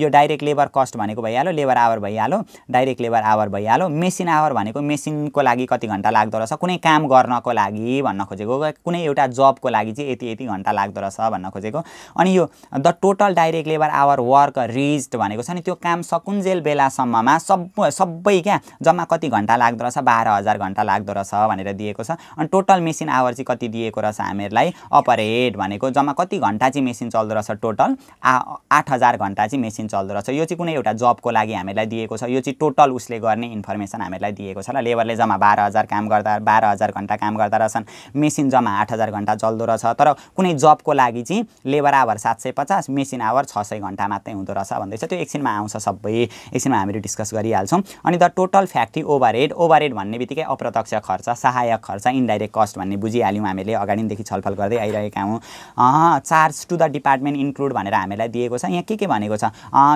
यो डाइरेक्ट लेबर कस्ट भनेको भइहाल्यो लेबर आवर भइहाल्यो डाइरेक्ट लेबर आवर भइहाल्यो मेसिन आवर भनेको मेसिनको लागि कति घन्टा लाग्दो रहेछ कुनै काम गर्नको लागि भन्न खोजेको कुनै एउटा जबको लागि चाहिँ यति यति घन्टा लाग्दो रहेछ भन्न खोजेको अनि यो the total direct labour hour work रिज्ड भनेको छ नि त्यो काम सकुन्जेल बेलासम्ममा सब सबै क्या जम्मा कति घन्टा लाग्दो रहेछ बाह्र हजार घन्टा लाग्दो रहेछ भनेर दिएको छ अनि टोटल मेसिन आवर चाहिँ कति दिएको रहेछ हामीहरूलाई अपरेट भनेको जम्मा कति घन्टा चाहिँ मेसिन चल्दो चल्दो रहेछ टोटल आ आठ हजार घन्टा चाहिँ मेसिन चल्दो रहेछ यो चाहिँ कुनै एउटा जबको लागि हामीलाई दिएको छ यो चाहिँ टोटल उसले गर्ने इन्फर्मेसन हामीलाई दिएको छ ल लेबरले जम्मा बाह्र हजार काम गर्दा बाह्र हजार घन्टा काम गर्दा रहेछन् मेसिन जम्मा आठ हजार घन्टा चल्दो रहेछ तर कुनै जबको लागि चाहिँ लेबर आवर सात सय पचास मेसिन आवर छ सय घन्टा मात्रै हुँदो रहेछ भन्दैछ त्यो एकछिनमा आउँछ सबै एकछिनमा हामीले डिस्कस गरिहाल्छौँ अनि the total factory overhead overhead भन्ने बित्तिकै अप्रत्यक्ष खर्च सहायक खर्च इन्डाइरेक्ट कस्ट भन्ने बुझिहाल्यौँ हामीले अगाडिदेखि छलफल गर्दै आइरहेका हौँ charge to the depart department include भनेर हामीलाई दिएको छ यहाँ के के भनेको छ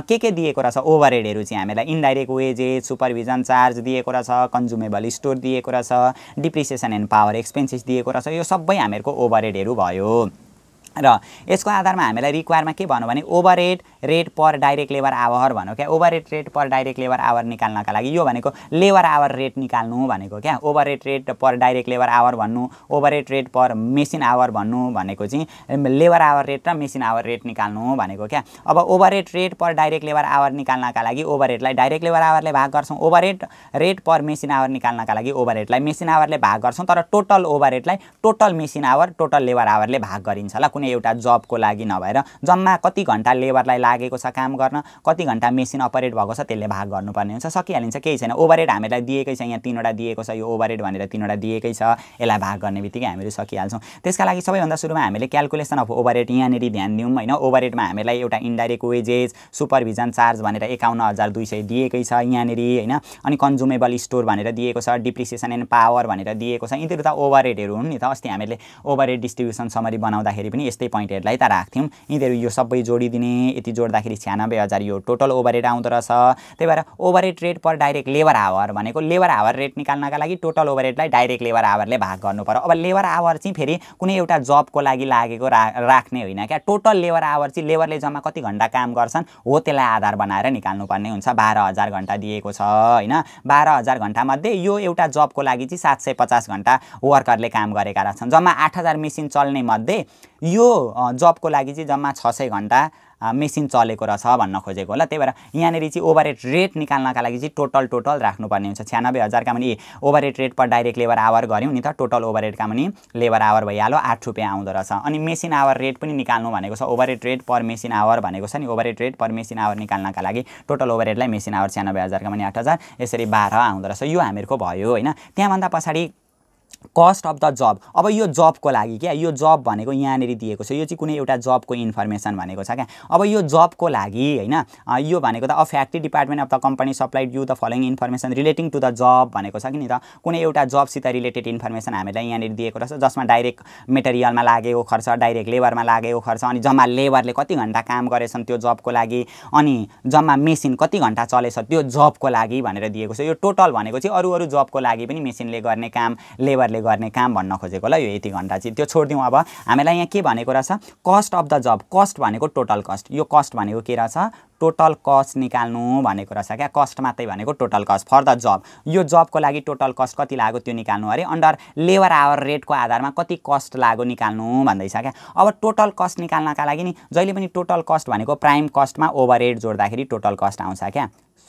के के दिएको रहेछ ओभर हेडहरू चाहिँ हामीलाई इन्डाइरेक्ट वेजेस सुपरभिजन चार्ज दिएको रहेछ कन्ज्युमेबल स्टोर दिएको रहेछ डिप्रिसिएसन एन्ड पावर एक्सपेन्सिस दिएको रहेछ यो सबै हामीहरूको ओभर हेडहरू भयो र यसको आधारमा हामीलाई रिक्वायरमा के भन्यो भने over rate rate per direct labour hour भन्यो क्या over rate rate per direct labour hour निकाल्नका लागि यो भनेको लेबर आवर रेट निकाल्नु भनेको क्या over rate rate per direct labour hour भन्नु over rate rate per machine hour भन्नु भनेको चाहिँ लेबर आवर रेट र मेसिन आवर रेट निकाल्नु भनेको क्या अब over rate rate per direct labour hour निकाल्नका लागि ओभर रेटलाई डाइरेक्ट लेबर आवरले भाग गर्छौँ over rate rate per machine hour निकाल्नका लागि ओभर रेटलाई मेसिन आवरले भाग गर्छौँ तर टोटल ओभर रेटलाई total machine hour total labour आवरले भाग गरिन्छ ल कुनै एउटा जबको लागि नभएर जम्मा कति घन्टा लेबरलाई लागेको छ काम गर्न कति घन्टा मेसिन अपरेट भएको छ त्यसले भाग गर्नुपर्ने हुन्छ सकिहालिन्छ केही छैन ओभरहेड हामीलाई दिएकै छ यहाँ तिनवटा दिएको छ यो ओभरहेड भनेर तिनवटा दिएकै छ यसलाई भाग गर्ने बित्तिकै हामीहरू सकिहाल्छौँ त्यसका लागि सबैभन्दा सुरुमा हामीले क्यालकुलेसन अफ ओभरहेड यहाँनिर ध्यान दिउँ होइन ओभरहेडमा हामीलाई एउटा इन्डाइरेक्ट वेजेस सुपरभिजन चार्ज भनेर एकाउन्न हजार दुई सय दिएकै छ यहाँनिर होइन अनि कन्ज्युमेबल स्टोर भनेर दिएको छ डिप्रिसिएसन एन्ड पावर भनेर दिएको छ यिनीहरू त ओभरहेडहरू हुन् नि त अस्ति हामीले ओभरहेड डिस्ट्रिब्युसन समरी बनाउँदाखेरि पनि यस्तै पोइन्टहरूलाई त राख्थ्यौँ यिनीहरू यो सबै जोडिदिने यति जोड्दाखेरि छ्यानब्बे हजार यो टोटल ओभर रेट आउँदो रहेछ त्यही भएर over rate rate per direct labour hour भनेको लेबर आवर रेट निकाल्नका लागि टोटल ओभर रेटलाई डाइरेक्ट लेबर आवरले भाग गर्नु पऱ्यो अब लेबर आवर चाहिँ फेरि कुनै एउटा जबको लागि लागेको राख्ने होइन क्या टोटल लेबर आवर चाहिँ लेबरले जम्मा कति घन्टा काम गर्छन् हो त्यसलाई आधार बनाएर निकाल्नुपर्ने हुन्छ बाह्र हजार घन्टा दिएको छ होइन बाह्र हजार घन्टामध्ये यो एउटा जबको लागि चाहिँ सात सय पचास घन्टा वर्करले काम गरेका रहेछन् जम्मा आठ हजार मेसिन चल्ने मध्ये यो जबको लागि चाहिँ जम्मा छ सय घन्टा मेसिन चलेको रहेछ भन्न खोजेको होला त्यही भएर यहाँनिर चाहिँ ओभरहेड रेट निकाल्नका लागि चाहिँ टोटल टोटल राख्नुपर्ने हुन्छ छ्यानब्बे हजारका पनि overhead rate per direct labour hour गऱ्यौँ नि त टोटल ओभर पनि लेबर आवर भइहाल्यो आठ रुपियाँ आउँदो रहेछ अनि मेसिन आवर रेट पनि निकाल्नु भनेको छ over rate per machine hour भनेको छ नि over rate per machine hour निकाल्नका लागि टोटल ओभरहेडलाई मेसिन आवर छ्यानब्बे हजारका पनि आठ हजार यसरी बाह्र आउँदो रहेछ यो हामीहरूको भयो होइन त्यहाँभन्दा पछाडि कस्ट अफ द जब अब यो जबको लागि क्या यो जब भनेको यहाँनिर दिएको छ यो चाहिँ कुनै एउटा जबको इन्फर्मेसन भनेको छ क्या अब यो जबको लागि होइन यो भनेको त a factory department of the company supplied you the following information relating to the job भनेको छ कि नि त कुनै एउटा जबसित रिलेटेड इन्फर्मेसन हामीलाई यहाँनिर दिएको रहेछ जसमा डाइरेक्ट मेटेरियलमा लागेको खर्च डाइरेक्ट लेबरमा लागेको खर्च अनि जम्मा लेबरले कति घन्टा काम गरेछन् त्यो जबको लागि अनि जम्मा मेसिन कति घन्टा चलेछ त्यो जबको लागि भनेर दिएको छ यो टोटल भनेको चाहिँ अरू अरू जबको लागि पनि मेसिनले गर्ने काम लेबर उनीहरूले गर्ने काम भन्न खोजेको ल यो यति घन्टा चाहिँ त्यो छोडिदिउँ अब हामीलाई यहाँ के भनेको रहेछ cost of the job cost भनेको टोटल कस्ट यो कस्ट भनेको के रहेछ टोटल कस्ट निकाल्नु भनेको रहेछ क्या कस्ट मात्रै भनेको total cost for the job यो जबको लागि टोटल कस्ट कति लाग्यो त्यो निकाल्नु अरे अन्डर लेबर आवर रेटको आधारमा कति कस्ट लाग्यो निकाल्नु भन्दैछ क्या अब टोटल कस्ट निकाल्नका लागि नि जहिले पनि टोटल कस्ट भनेको प्राइम कस्टमा ओभर रेट जोड्दाखेरि टोटल कस्ट आउँछ क्या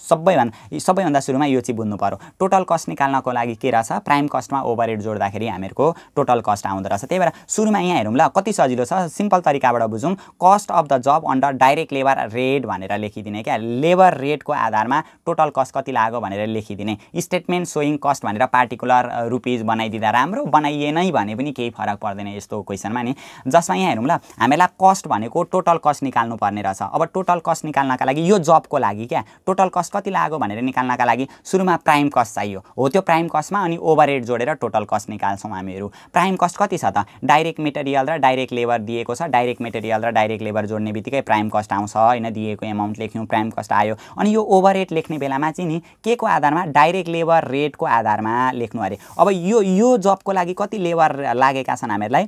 सबैभन्दा सबैभन्दा सुरुमा यो चाहिँ बुझ्नु पऱ्यो टोटल कस्ट निकाल्नको लागि के रहेछ प्राइम कस्टमा ओभर हेड जोड्दाखेरि हामीहरूको टोटल कस्ट आउँदो रहेछ त्यही भएर सुरुमा यहाँ हेरौँ ल कति सजिलो छ सिम्पल तरिकाबाट बुझौँ cost of the job under direct labour rate भनेर लेखिदिने क्या लेबर रेटको आधारमा टोटल कस्ट कति लाग्यो भनेर लेखिदिने स्टेटमेन्ट सोइङ कस्ट भनेर पार्टिकुलर रुपिज बनाइदिँदा राम्रो बनाइएनै भने पनि केही फरक पर्दैन यस्तो क्वेसनमा नि जसमा यहाँ हेरौँ ल हामीलाई कस्ट भनेको टोटल कस्ट निकाल्नु पर्ने रहेछ अब टोटल कस्ट निकाल्नका लागि यो जबको लागि क्या टोटल कस्ट कति लाग्यो भनेर निकाल्नका लागि सुरुमा प्राइम कस्ट चाहियो हो त्यो प्राइम कस्टमा अनि ओभर हेड जोडेर टोटल कस्ट निकाल्छौँ हामीहरू प्राइम कस्ट कति छ त डाइरेक्ट मेटेरियल र डाइरेक्ट लेबर दिएको छ डाइरेक्ट मेटेरियल र डाइरेक्ट लेबर जोड्ने बित्तिकै प्राइम कस्ट आउँछ होइन दिएको एमाउन्ट लेख्यौँ प्राइम कस्ट आयो अनि यो ओभर रेट लेख्ने बेलामा चाहिँ नि के को आधारमा डाइरेक्ट लेबर रेटको आधारमा लेख्नु अरे अब यो यो जबको लागि कति लेबर लागेका छन् हामीहरूलाई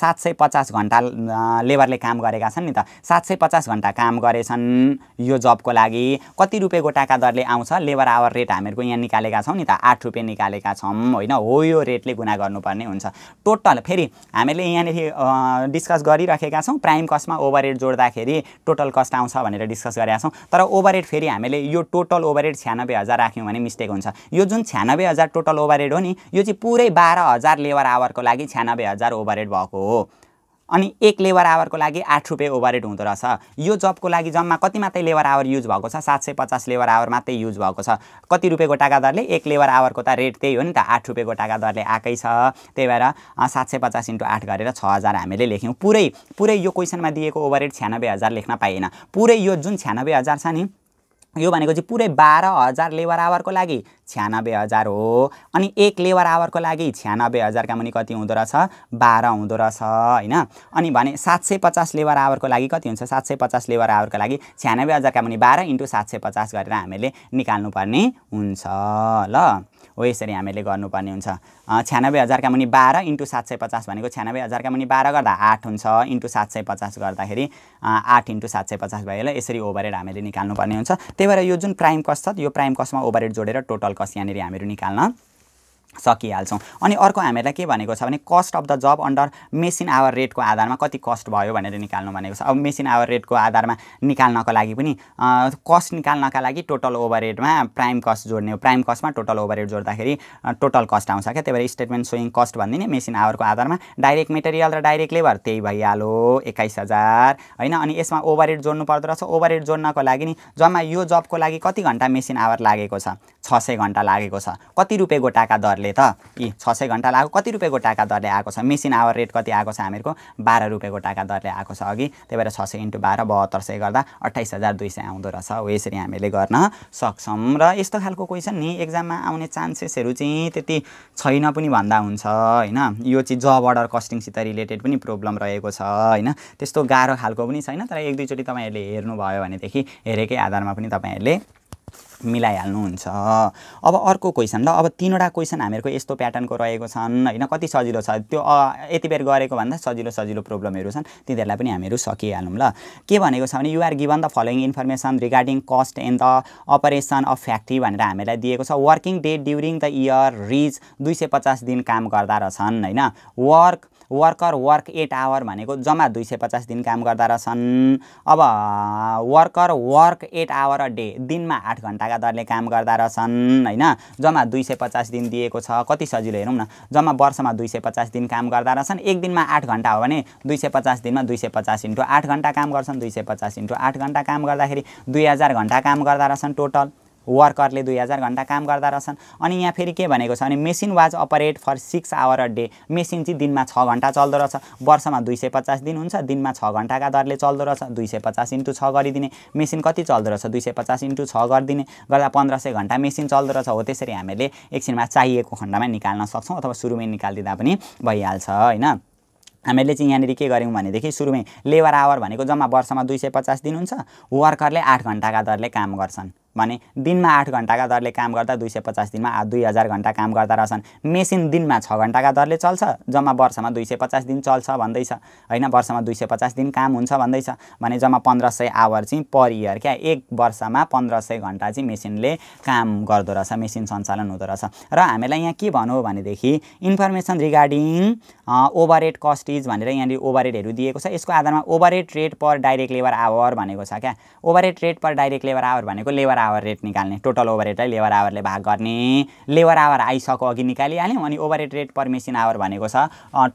सात सय पचास घन्टा लेबरले काम गरेका छन् नि त सात सय पचास घन्टा काम गरेछन् यो जबको लागि कति रुपियाँ कोटाका दरले आउँछ लेबर आवर रेट हामीहरूको यहाँ निकालेका छौँ नि त आठ रुपियाँ निकालेका छौँ होइन हो यो रेटले गुणा गर्नुपर्ने हुन्छ टोटल फेरि हामीले यहाँनिर डिस्कस गरिराखेका छौँ प्राइम कस्टमा ओभर रेट जोड्दाखेरि टोटल कस्ट आउँछ भनेर डिस्कस गरेका छौँ तर ओभर रेट फेरि हामीले यो टोटल ओभर रेट छ्यानब्बे हजार राख्यौँ भने मिस्टेक हुन्छ यो जुन छ्यानब्बे हजार टोटल ओभर रेट हो नि यो चाहिँ पुरै बाह्र हजार लेबर आवरको लागि छ्यानब्बे हजार ओभर रेट भएको हो अनि एक लेबर आवरको लागि आठ रुपियाँ ओभर हेड हुँदो रहेछ यो जबको लागि जम्मा कति मात्रै लेबर आवर युज भएको छ सात सय पचास लेबर आवर मात्रै युज भएको छ कति रुपियाँको टाका दरले एक लेबर आवरको त रेट त्यही हो नि त आठ रुपियाँ गोटाका दरले आएकै छ त्यही भएर सात सय पचास इन्टु आठ गरेर छ हजार हामीले लेख्यौँ पुरै पुरै यो क्वेसनमा दिएको ओभर हेड छ्यानब्बे हजार लेख्न पाइएन पुरै यो जुन छ्यानब्बे हजार छ नि यो भनेको चाहिँ पुरै बाह्र हजार लेबर आवरको लागि छ्यानब्बे हजार हो अनि एक लेबर आवरको लागि छ्यानब्बे हजारका मुनि कति हुँदो रहेछ बाह्र हुँदो रहेछ होइन अनि भने सात सय पचास लेबर आवरको लागि कति हुन्छ सात सय पचास लेबर आवरको लागि छ्यानब्बे हजारका मुनि बाह्र इन्टु सात सय पचास गरेर हामीले निकाल्नुपर्ने हुन्छ ल हो यसरी हामीले गर्नुपर्ने हुन्छ छ्यानब्बे हजारका मुनि बाह्र इन्टु सात सय पचास भनेको छ्यानब्बे हजारका मुनि बाह्र गर्दा आठ हुन्छ इन्टु सात सय पचास गर्दाखेरि आठ इन्टु सात सय पचास भयो यसरी ओभरहेड हामीले निकाल्नुपर्ने हुन्छ त्यही भएर यो जुन प्राइम कस्ट छ यो प्राइम कस्टमा ओभरहेड जोडेर टोटल कस यहाँनिर हामीहरू निकाल्न सकिहाल्छौँ अनि अर्को हामीहरूलाई के भनेको छ भने cost of the job under machine hour रेटको आधारमा कति कस्ट भयो भनेर निकाल्नु भनेको छ अब मेसिन आवर रेटको आधारमा निकाल्नको लागि पनि कस्ट निकाल्नका लागि टोटल ओभर रेटमा प्राइम कस्ट जोड्ने हो प्राइम कस्टमा टोटल ओभर रेट जोड्दाखेरि टोटल कस्ट आउँछ क्या त्यही भएर स्टेटमेन्ट सोइङ कस्ट भनिदिने मेसिन आवरको आधारमा डाइरेक्ट मेटेरियल र डाइरेक्ट लेबर त्यही भइहाल्यो एक्काइस हजार होइन अनि यसमा ओभर रेट जोड्नु पर्दो रहेछ ओभर रेट जोड्नको लागि नि जम्मा यो जबको लागि कति घन्टा मेसिन आवर लागेको छ छ सय घन्टा लागेको छ कति रुपियाँ गोटाका दरले दरले त यी छ सय घन्टा लागेको कति रुपियाँको टाका दरले आएको छ मेसिन आवर रेट कति आएको छ हामीहरूको बाह्र रुपियाँको टाका दरले आएको छ अघि त्यही भएर छ सय इन्टु बाह्र बहत्तर सय गर्दा अट्ठाइस हजार दुई सय आउँदो रहेछ हो यसरी हामीले गर्न सक्छौँ र यस्तो खालको क्वेसन नि एक्जाममा आउने चान्सेसहरू चाहिँ त्यति छैन पनि भन्दा हुन्छ होइन यो चाहिँ जब अर्डर कस्टिङसित रिलेटेड पनि प्रब्लम रहेको छ होइन त्यस्तो गाह्रो खालको पनि छैन तर एक दुईचोटि तपाईँहरूले हेर्नुभयो भनेदेखि हेरेकै आधारमा पनि तपाईँहरूले मिलाइहाल्नुहुन्छ अब अर्को क्वेसन ल अब तिनवटा क्वेसन हामीहरूको यस्तो प्याटर्नको रहेको छन् होइन कति सजिलो छ त्यो यति बेर गरेको भन्दा सजिलो सजिलो प्रब्लमहरू छन् तिनीहरूलाई पनि हामीहरू सकिहालौँ ल के भनेको छ भने you're given the following information regarding cost and the operation of factory भनेर हामीलाई दिएको छ working day during the year रिज दुई सय पचास दिन काम गर्दा रहेछन् होइन work worker work eight hour भनेको जम्मा दुई सय पचास दिन काम गर्दा रहेछन् अब worker work eight hour a day दिनमा आठ घन्टाका दरले काम गर्दा रहेछन् होइन जम्मा दुई सय पचास दिन दिएको छ कति सजिलो हेरौँ न जम्मा वर्षमा दुई सय पचास दिन काम गर्दा रहेछन् एक दिनमा आठ घन्टा हो भने दुई सय पचास दिनमा दुई सय पचास इन्टु आठ घन्टा काम गर्छन् दुई सय पचास इन्टु आठ घन्टा काम गर्दाखेरि दुई हजार घन्टा काम गर्दा रहेछन् टोटल वर्करले दुई हजार घन्टा काम गर्दा रहेछन् अनि यहाँ फेरि के भनेको छ भने machine was operate for six hour a day machine चाहिँ दिनमा छ घन्टा चल्दो रहेछ वर्षमा दुई सय पचास दिन हुन्छ दिनमा छ घन्टाका दरले चल्दो रहेछ दुई सय पचास इन्टु छ गरिदिने मेसिन कति चल्दो रहेछ दुई सय पचास इन्टु छ गरिदिने गर्दा पन्ध्र सय घन्टा मेसिन चल्दो रहेछ हो त्यसरी हामीले एकछिनमा चाहिएको खण्डमा निकाल्न सक्छौँ अथवा सुरुमै निकालिदिँदा पनि भइहाल्छ होइन हामीले चाहिँ यहाँनिर के गऱ्यौँ भनेदेखि सुरुमै लेबर आवर भनेको जम्मा वर्षमा दुई सय पचास दिन हुन्छ वर्करले आठ घन्टाका दरले काम गर्छन् भने दिनमा आठ घन्टाका दरले काम गर्दा दुई सय पचास दिनमा दुई हजार घन्टा काम गर्दा रहेछन् मेसिन दिनमा छ घन्टाका दरले चल्छ जम्मा वर्षमा दुई सय पचास दिन चल्छ भन्दैछ होइन वर्षमा दुई सय पचास दिन काम हुन्छ भन्दैछ भने जम्मा पन्ध्र सय आवर चाहिँ पर इयर क्या एक वर्षमा पन्ध्र सय घन्टा चाहिँ मेसिनले काम गर्दो रहेछ मेसिन सञ्चालन हुँदो रहेछ र हामीलाई यहाँ के भनौँ भनेदेखि information regarding over rate cost is भनेर यहाँनिर ओभर दिएको छ यसको आधारमा over rate per direct labour hour भनेको छ क्या over rate per direct labour hour भनेको लेबर आवर रेट निकाल्ने टोटल ओभर रेटलाई लेबर आवरले भाग गर्ने लेबर आवर आइसक्यो अघि निकालिहाल्यौँ अनि over rate rate per machine hour भनेको छ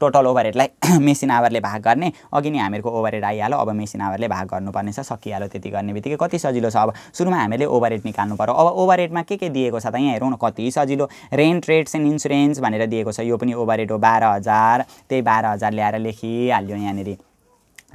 टोटल ओभर रेटलाई मेसिन आवरले भाग गर्ने अघि नै हामीहरूको ओभर रेट आइहाल्यो अब मेसिन आवरले भाग गर्नुपर्नेछ सकिहाल्यो त्यति गर्ने बित्तिकै कति सजिलो छ अब सुरुमा हामीले ओभर रेट निकाल्नु पऱ्यो अब ओभर रेटमा के के दिएको छ त यहाँ हेरौँ न कति सजिलो रेन्ट रेट्स एन्ड इन्सुरेन्स भनेर दिएको छ यो पनि ओभर रेट हो बाह्र हजार त्यही बाह्र हजार ल्याएर लेखिहाल्यो यहाँनिर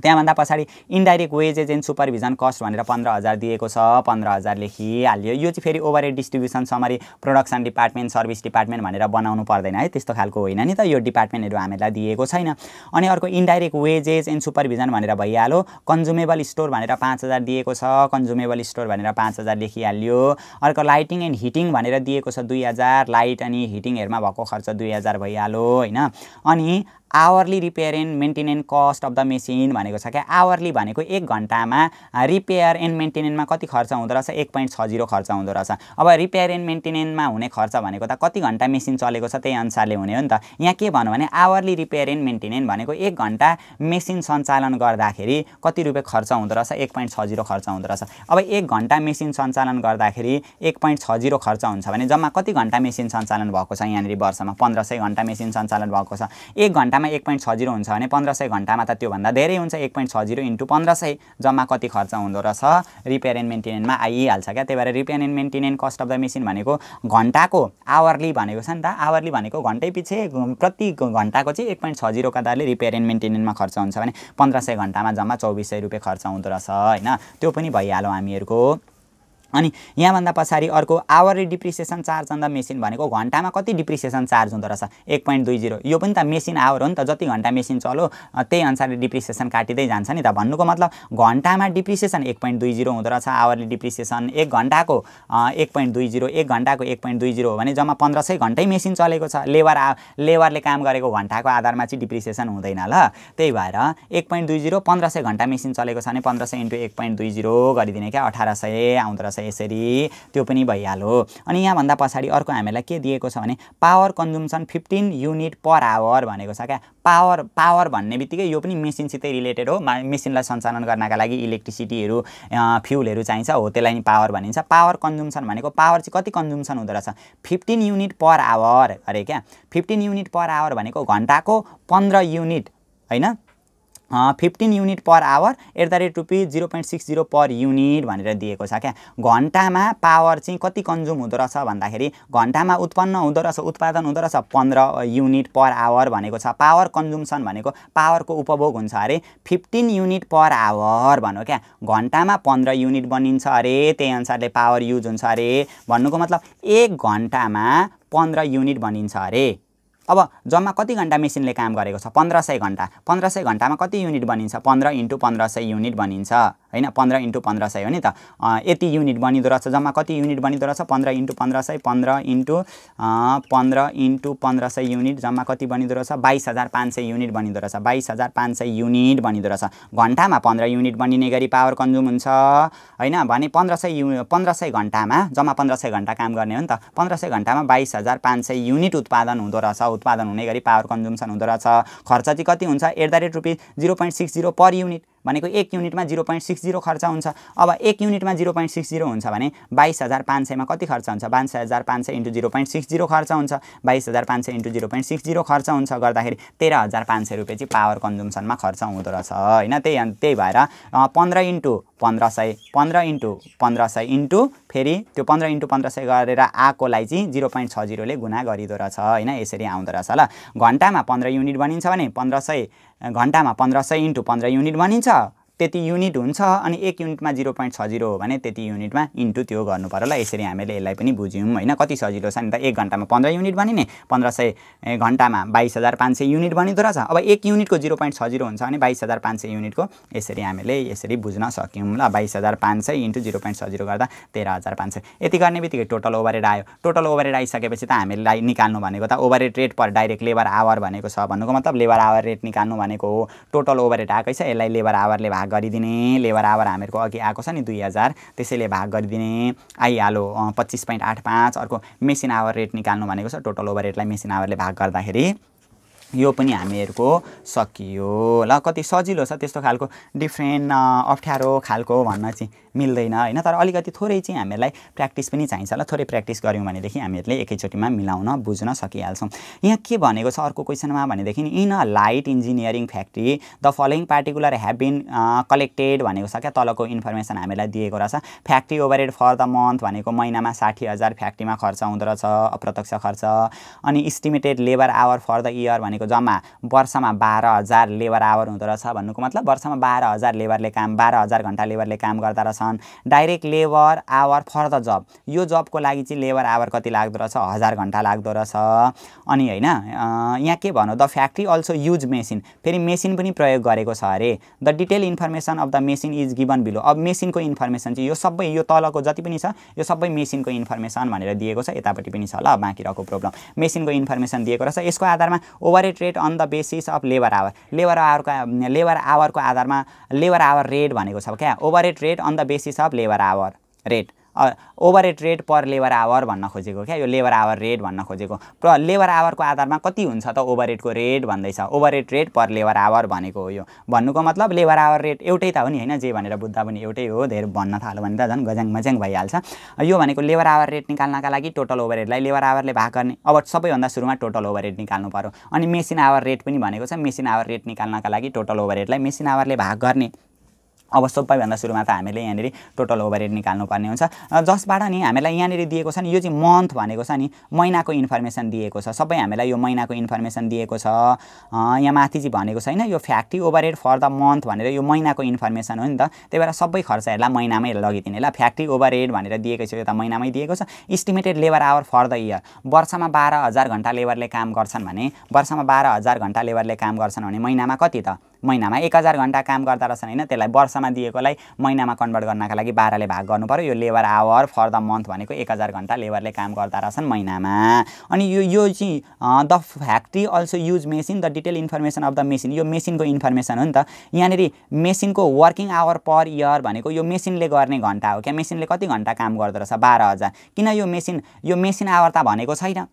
त्यहाँभन्दा पछाडि indirect wages and supervision cost भनेर पन्ध्र हजार दिएको छ पन्ध्र हजार लेखिहाल्यो यो चाहिँ फेरि over distribution summary production department service department भनेर बनाउनु पर्दैन है त्यस्तो खालको होइन नि त यो डिपार्टमेन्टहरू हामीलाई दिएको छैन अनि अर्को इन्डाइरेक्ट वेजेज एन्ड सुपरभिजन भनेर भइहाल्यो कन्ज्युमेबल स्टोर भनेर पाँच हजार दिएको छ कन्ज्युमेबल स्टोर भनेर पाँच हजार लेखिहाल्यो अर्को लाइटिङ एन्ड हिटिङ भनेर दिएको छ दुई हजार लाइट अनि हिटिङहरूमा भएको खर्च दुई हजार भइहाल्यो होइन अनि hourly repair and maintenance cost of the machine भनेको छ क्या आवरली भनेको एक घन्टामा रिपेयर एन्ड मेन्टेनेन्समा कति खर्च हुँदो रहेछ एक पोइन्ट छ जिरो खर्च हुँदो रहेछ अब रिपेयर एन्ड मेन्टेनेन्समा हुने खर्च भनेको त कति घन्टा मेसिन चलेको छ त्यही अनुसारले हुने हो नि त यहाँ के भन्यो भने आवरली रिपेयर एन्ड मेन्टेनेन्स भनेको एक घन्टा मेसिन सञ्चालन गर्दाखेरि कति रुपियाँ खर्च हुँदो रहेछ एक पोइन्ट छ जिरो खर्च हुँदो रहेछ अब एक घन्टा मेसिन सञ्चालन गर्दाखेरि एक पोइन्ट छ जिरो खर्च हुन्छ भने जम्मा कति घन्टा मेसिन सञ्चालन भएको छ यहाँनिर वर्षमा पन्ध्र सय घन्टा मेसिन सञ्चालन भएको छ एक घन्टामा घन्टामा एक पोइन्ट छ जिरो हुन्छ भने पन्ध्र सय घन्टामा त त्योभन्दा धेरै हुन्छ एक पोइन्ट छ जिरो इन्टु पन्ध्र सय जम्मा कति खर्च हुँदो रहेछ रिपेयर एन्ड मेन्टेनेन्समा आइहाल्छ क्या त्यही भएर repair and maintenance cost of the machine भनेको घन्टाको आवरली भनेको छ नि त आवरली भनेको घन्टै पछि प्रति घन्टाको चाहिँ एक पोइन्ट छ जिरोका दरले रिपेयर एन्ड मेन्टेनेन्समा खर्च हुन्छ भने पन्ध्र सय घन्टामा जम्मा चौबिस सय रुपियाँ खर्च हुँदो रहेछ होइन त्यो पनि भइहाल्यो हामीहरूको अनि यहाँभन्दा पछाडि अर्को hourly depreciation charge on machine भनेको घन्टामा कति डिप्रिसिएसन चार्ज हुँदो रहेछ एक पोइन्ट दुई जिरो यो पनि त मेसिन आवर हो नि त जति घन्टा मेसिन चलो त्यही अनुसारले डिप्रिसिएसन काटिँदै जान्छ नि त भन्नुको मतलब घन्टामा डिप्रिसिएसन एक पोइन्ट दुई जिरो हुँदो रहेछ आवरली डिप्रिसिएसन एक घन्टाको एक पोइन्ट दुई जिरो एक घन्टाको एक पोइन्ट दुई जिरो हो भने जम्मा पन्ध्र सय घन्टै मेसिन चलेको छ लेबर आ लेबरले काम गरेको घन्टाको आधारमा चाहिँ डिप्रिसिएसन हुँदैन ल त्यही भएर एक पोइन्ट दुई जिरो पन्ध्र सय घन्टा मेसिन चलेको छ भने पन्ध्र सय इन्टु एक पोइन्ट दुई जिरो गरिदिने क्या अठार सय आउँदो रहेछ यसरी त्यो पनि भइहाल्यो अनि यहाँभन्दा पछाडि अर्को हामीलाई के दिएको छ भने power consumption fifteen unit per hour भनेको छ क्या पावर पावर भन्ने बित्तिकै यो पनि मेसिनसितै रिलेटेड हो मेसिनलाई सञ्चालन गर्नका लागि इलेक्ट्रिसिटीहरू फ्युलहरू चाहिन्छ हो त्यसलाई नि पावर भनिन्छ पावर कन्जुम्सन भनेको पावर चाहिँ कति कन्जुम्सन हुँदो रहेछ फिफ्टिन युनिट पर आवर अरे क्या फिफ्टिन युनिट पर आवर भनेको घन्टाको पन्ध्र युनिट होइन fifteen unit per hour at the rate rupees zero point six zero per unit भनेर दिएको छ क्या घन्टामा पावर चाहिँ कति कन्ज्युम हुँदो रहेछ भन्दाखेरि घन्टामा उत्पन्न हुँदो रहेछ उत्पादन हुँदो रहेछ पन्ध्र युनिट पर आवर भनेको छ पावर कन्जुम्सन भनेको पावरको उपभोग हुन्छ अरे फिफ्टिन युनिट पर आवर भनौँ क्या घन्टामा पन्ध्र युनिट बनिन्छ अरे त्यही अनुसारले पावर युज हुन्छ अरे भन्नुको मतलब एक घन्टामा पन्ध्र युनिट बनिन्छ अरे अब जम्मा कति घन्टा मेसिनले काम गरेको छ पन्ध्र सय घन्टा पन्ध्र सय घन्टामा कति युनिट बनिन्छ पन्ध्र इन्टु पन्ध्र सय युनिट बनिन्छ होइन पन्ध्र इन्टु पन्ध्र सय हो नि त यति युनिट बनिँदो रहेछ जम्मा कति युनिट बनिँदो रहेछ पन्ध्र इन्टु पन्ध्र सय पन्ध्र इन्टु पन्ध्र इन्टु पन्ध्र सय युनिट जम्मा कति बनिँदो रहेछ बाइस हजार पाँच सय युनिट बनिँदो रहेछ बाइस हजार पाँच सय युनिट बनिँदो रहेछ घन्टामा पन्ध्र युनिट बनिने गरी पावर कन्ज्युम हुन्छ होइन भने पन्ध्र सय यु पन्ध्र सय घन्टामा जम्मा पन्ध्र सय घन्टा काम गर्ने हो नि त पन्ध्र सय घन्टामा बाइस हजार पाँच सय युनिट उत्पादन हुँदो रहेछ उत्पादन हुने गरी पावर कन्ज्युम्सन हुँदो रहेछ खर्च चाहिँ कति हुन्छ at the rate rupees zero point six zero per unit भनेको एक युनिटमा जिरो पोइन्ट सिक्स जिरो खर्च हुन्छ अब एक युनिटमा जिरो पोइन्ट सिक्स जिरो हुन्छ भने बाइस हजार पाँच सयमा कति खर्च हुन्छ बाइस हजार पाँच सय into zero point six zero खर्च हुन्छ बाइस हजार पाँच सय into zero point six zero खर्च हुन्छ गर्दाखेरि तेह्र हजार पाँच सय रुपियाँ चाहिँ पावर कन्जुम्सनमा खर्च हुँदो रहेछ होइन त्यही त्यही भएर पन्ध्र इन्टु पन्ध्र सय पन्ध्र इन्टु पन्ध्र सय इन्टु फेरि त्यो पन्ध्र इन्टु पन्ध्र सय गरेर आएकोलाई चाहिँ जिरो पोइन्ट छ जिरोले गुणा गरिँदो रहेछ होइन यसरी आउँदो रहेछ ल घन्टामा पन्ध्र युनिट बनिन्छ भने पन्ध्र सय घन्टामा पन्ध्र सय इन्टु पन्ध्र युनिट बनिन्छ त्यति युनिट हुन्छ अनि एक युनिटमा जिरो पोइन्ट छ जिरो हो भने त्यति युनिटमा इन्टु त्यो गर्नु पऱ्यो ल यसरी हामीले यसलाई पनि बुझ्यौँ होइन कति सजिलो छ नि त एक घन्टामा पन्ध्र युनिट बनिने पन्ध्र सय घन्टामा बाइस हजार पाँच सय युनिट बनिँदो रहेछ अब एक युनिटको जिरो पोइन्ट छ जिरो हुन्छ भने बाइस हजार पाँच सय युनिटको यसरी हामीले यसरी बुझ्न सक्यौँ ल बाइस हजार पाँच सय इन्टु जिरो पोइन्ट छ जिरो गर्दा तेह्र हजार पाँच सय यति गर्ने बित्तिकै टोटल ओभरहेड आयो टोटल ओभरहेड आइसकेपछि त हामीलाई निकाल्नु भनेको त overhead rate per direct labour hour भनेको छ भन्नुको मतलब लेबर आवर रेट निकाल्नु भनेको हो टोटल ओभरहेड आएकै छ यसलाई लेबर आवरले भाग भाग गरिदिने लेबर आवर हामीहरूको अघि आएको छ नि दुई हजार त्यसैले भाग गरिदिने आइहालो पच्चिस पोइन्ट आठ पाँच अर्को मेसिन आवर रेट निकाल्नु भनेको छ टोटल ओभर रेटलाई मेसिन आवरले भाग गर्दाखेरि यो पनि हामीहरूको सकियो ल कति सजिलो छ त्यस्तो खालको डिफ्रेन्ट अप्ठ्यारो खालको भन्न चाहिँ मिल्दैन होइन तर अलिकति थोरै चाहिँ हामीहरूलाई प्र्याक्टिस पनि चाहिन्छ होला थोरै प्र्याक्टिस गऱ्यौँ भनेदेखि हामीहरूले एकैचोटिमा मिलाउन बुझ्न सकिहाल्छौँ यहाँ के भनेको छ अर्को क्वेसनमा भनेदेखि in a light engineering factory the following particular have been collected भनेको छ क्या तलको इन्फर्मेसन हामीलाई दिएको रहेछ factory overhead for the month भनेको महिनामा साठी हजार फ्याक्ट्रीमा खर्च हुँदो रहेछ अप्रत्यक्ष खर्च अनि estimated labour hour for the year भनेको जम्मा वर्षमा बाह्र हजार लेबर आवर हुँदो रहेछ भन्नुको मतलब वर्षमा बाह्र हजार लेबरले काम बाह्र हजार घन्टा लेबरले काम गर्दा रहेछ छन् direct labour hour for the job यो जबको लागि चाहिँ लेबर आवर कति लाग्दो रहेछ हजार घन्टा लाग्दो रहेछ अनि होइन यहाँ के भनौँ the factory also use machine फेरि मेसिन पनि प्रयोग गरेको छ अरे the detail information of the machine is given below अब मेसिनको इन्फर्मेसन चाहिँ यो सबै यो तलको जति पनि छ यो सबै मेसिनको इन्फर्मेसन भनेर दिएको छ यतापट्टि पनि छ ल बाँकी रहेको प्रब्लम मेसिनको इन्फर्मेसन दिएको रहेछ यसको आधारमा over at rate on the basis of labour hour labour आवरको लेबर आवरको आधारमा लेबर आवर रेट भनेको छ क्या over at rate on the basis basis of labour hour rate over rate rate per labour hour भन्न खोजेको क्या यो लेबर आवर रेट भन्न खोजेको प्र लेबर आवरको आधारमा कति हुन्छ त ओभर रेटको रेट भन्दैछ over rate rate per labour hour भनेको हो यो भन्नुको मतलब लेबर आवर रेट एउटै त हो नि होइन जे भनेर बुझ्दा पनि एउटै हो धेरै भन्न थाल्यो भने त झन् गज्याङ मज्याङ भइहाल्छ यो भनेको लेबर आवर रेट निकाल्नका लागि टोटल ओभर रेटलाई लेबर आवरले भाग गर्ने अब सबैभन्दा सुरुमा टोटल ओभर रेट निकाल्नु पऱ्यो अनि मेसिन आवर रेट पनि भनेको छ मेसिन आवर रेट निकाल्नका लागि टोटल ओभर रेटलाई मेसिन आवरले भाग गर्ने अब सबैभन्दा सुरुमा त हामीले यहाँनिर टोटल ओभरहेड निकाल्नुपर्ने हुन्छ जसबाट नि हामीलाई यहाँनिर दिएको छ नि यो चाहिँ मन्थ भनेको छ नि महिनाको इन्फर्मेसन दिएको छ सबै हामीलाई यो महिनाको इन्फर्मेसन दिएको छ यहाँ माथि चाहिँ भनेको छैन यो factory over overhead for the month भनेर यो महिनाको इन्फर्मेसन हो नि त त्यही भएर सबै खर्चहरूलाई महिनामै लगिदिने ल फ्याक्ट्री ओभरहेड भनेर दिएको छ यो त महिनामै दिएको छ estimated labour hour for the year वर्षमा बाह्र हजार घन्टा लेबरले काम गर्छन् भने वर्षमा बाह्र हजार घन्टा लेबरले काम गर्छन् भने महिनामा कति त महिनामा एक हजार घन्टा काम गर्दा रहेछन् होइन त्यसलाई वर्षमा दिएकोलाई महिनामा कन्भर्ट गर्नका लागि बाह्रले भाग गर्नु पऱ्यो यो labour hour for the month भनेको एक हजार घन्टा लेबरले काम गर्दा रहेछन् महिनामा अनि यो यो चाहिँ the factory also use machine the detail information of the machine यो मेसिनको इन्फर्मेसन हो नि त यहाँनिर मेसिनको वर्किङ आवर पर इयर भनेको यो मेसिनले गर्ने घन्टा हो क्या मेसिनले कति घन्टा काम रहेछ बाह्र हजार किन यो मेसिन यो मेसिन आवर त भनेको छैन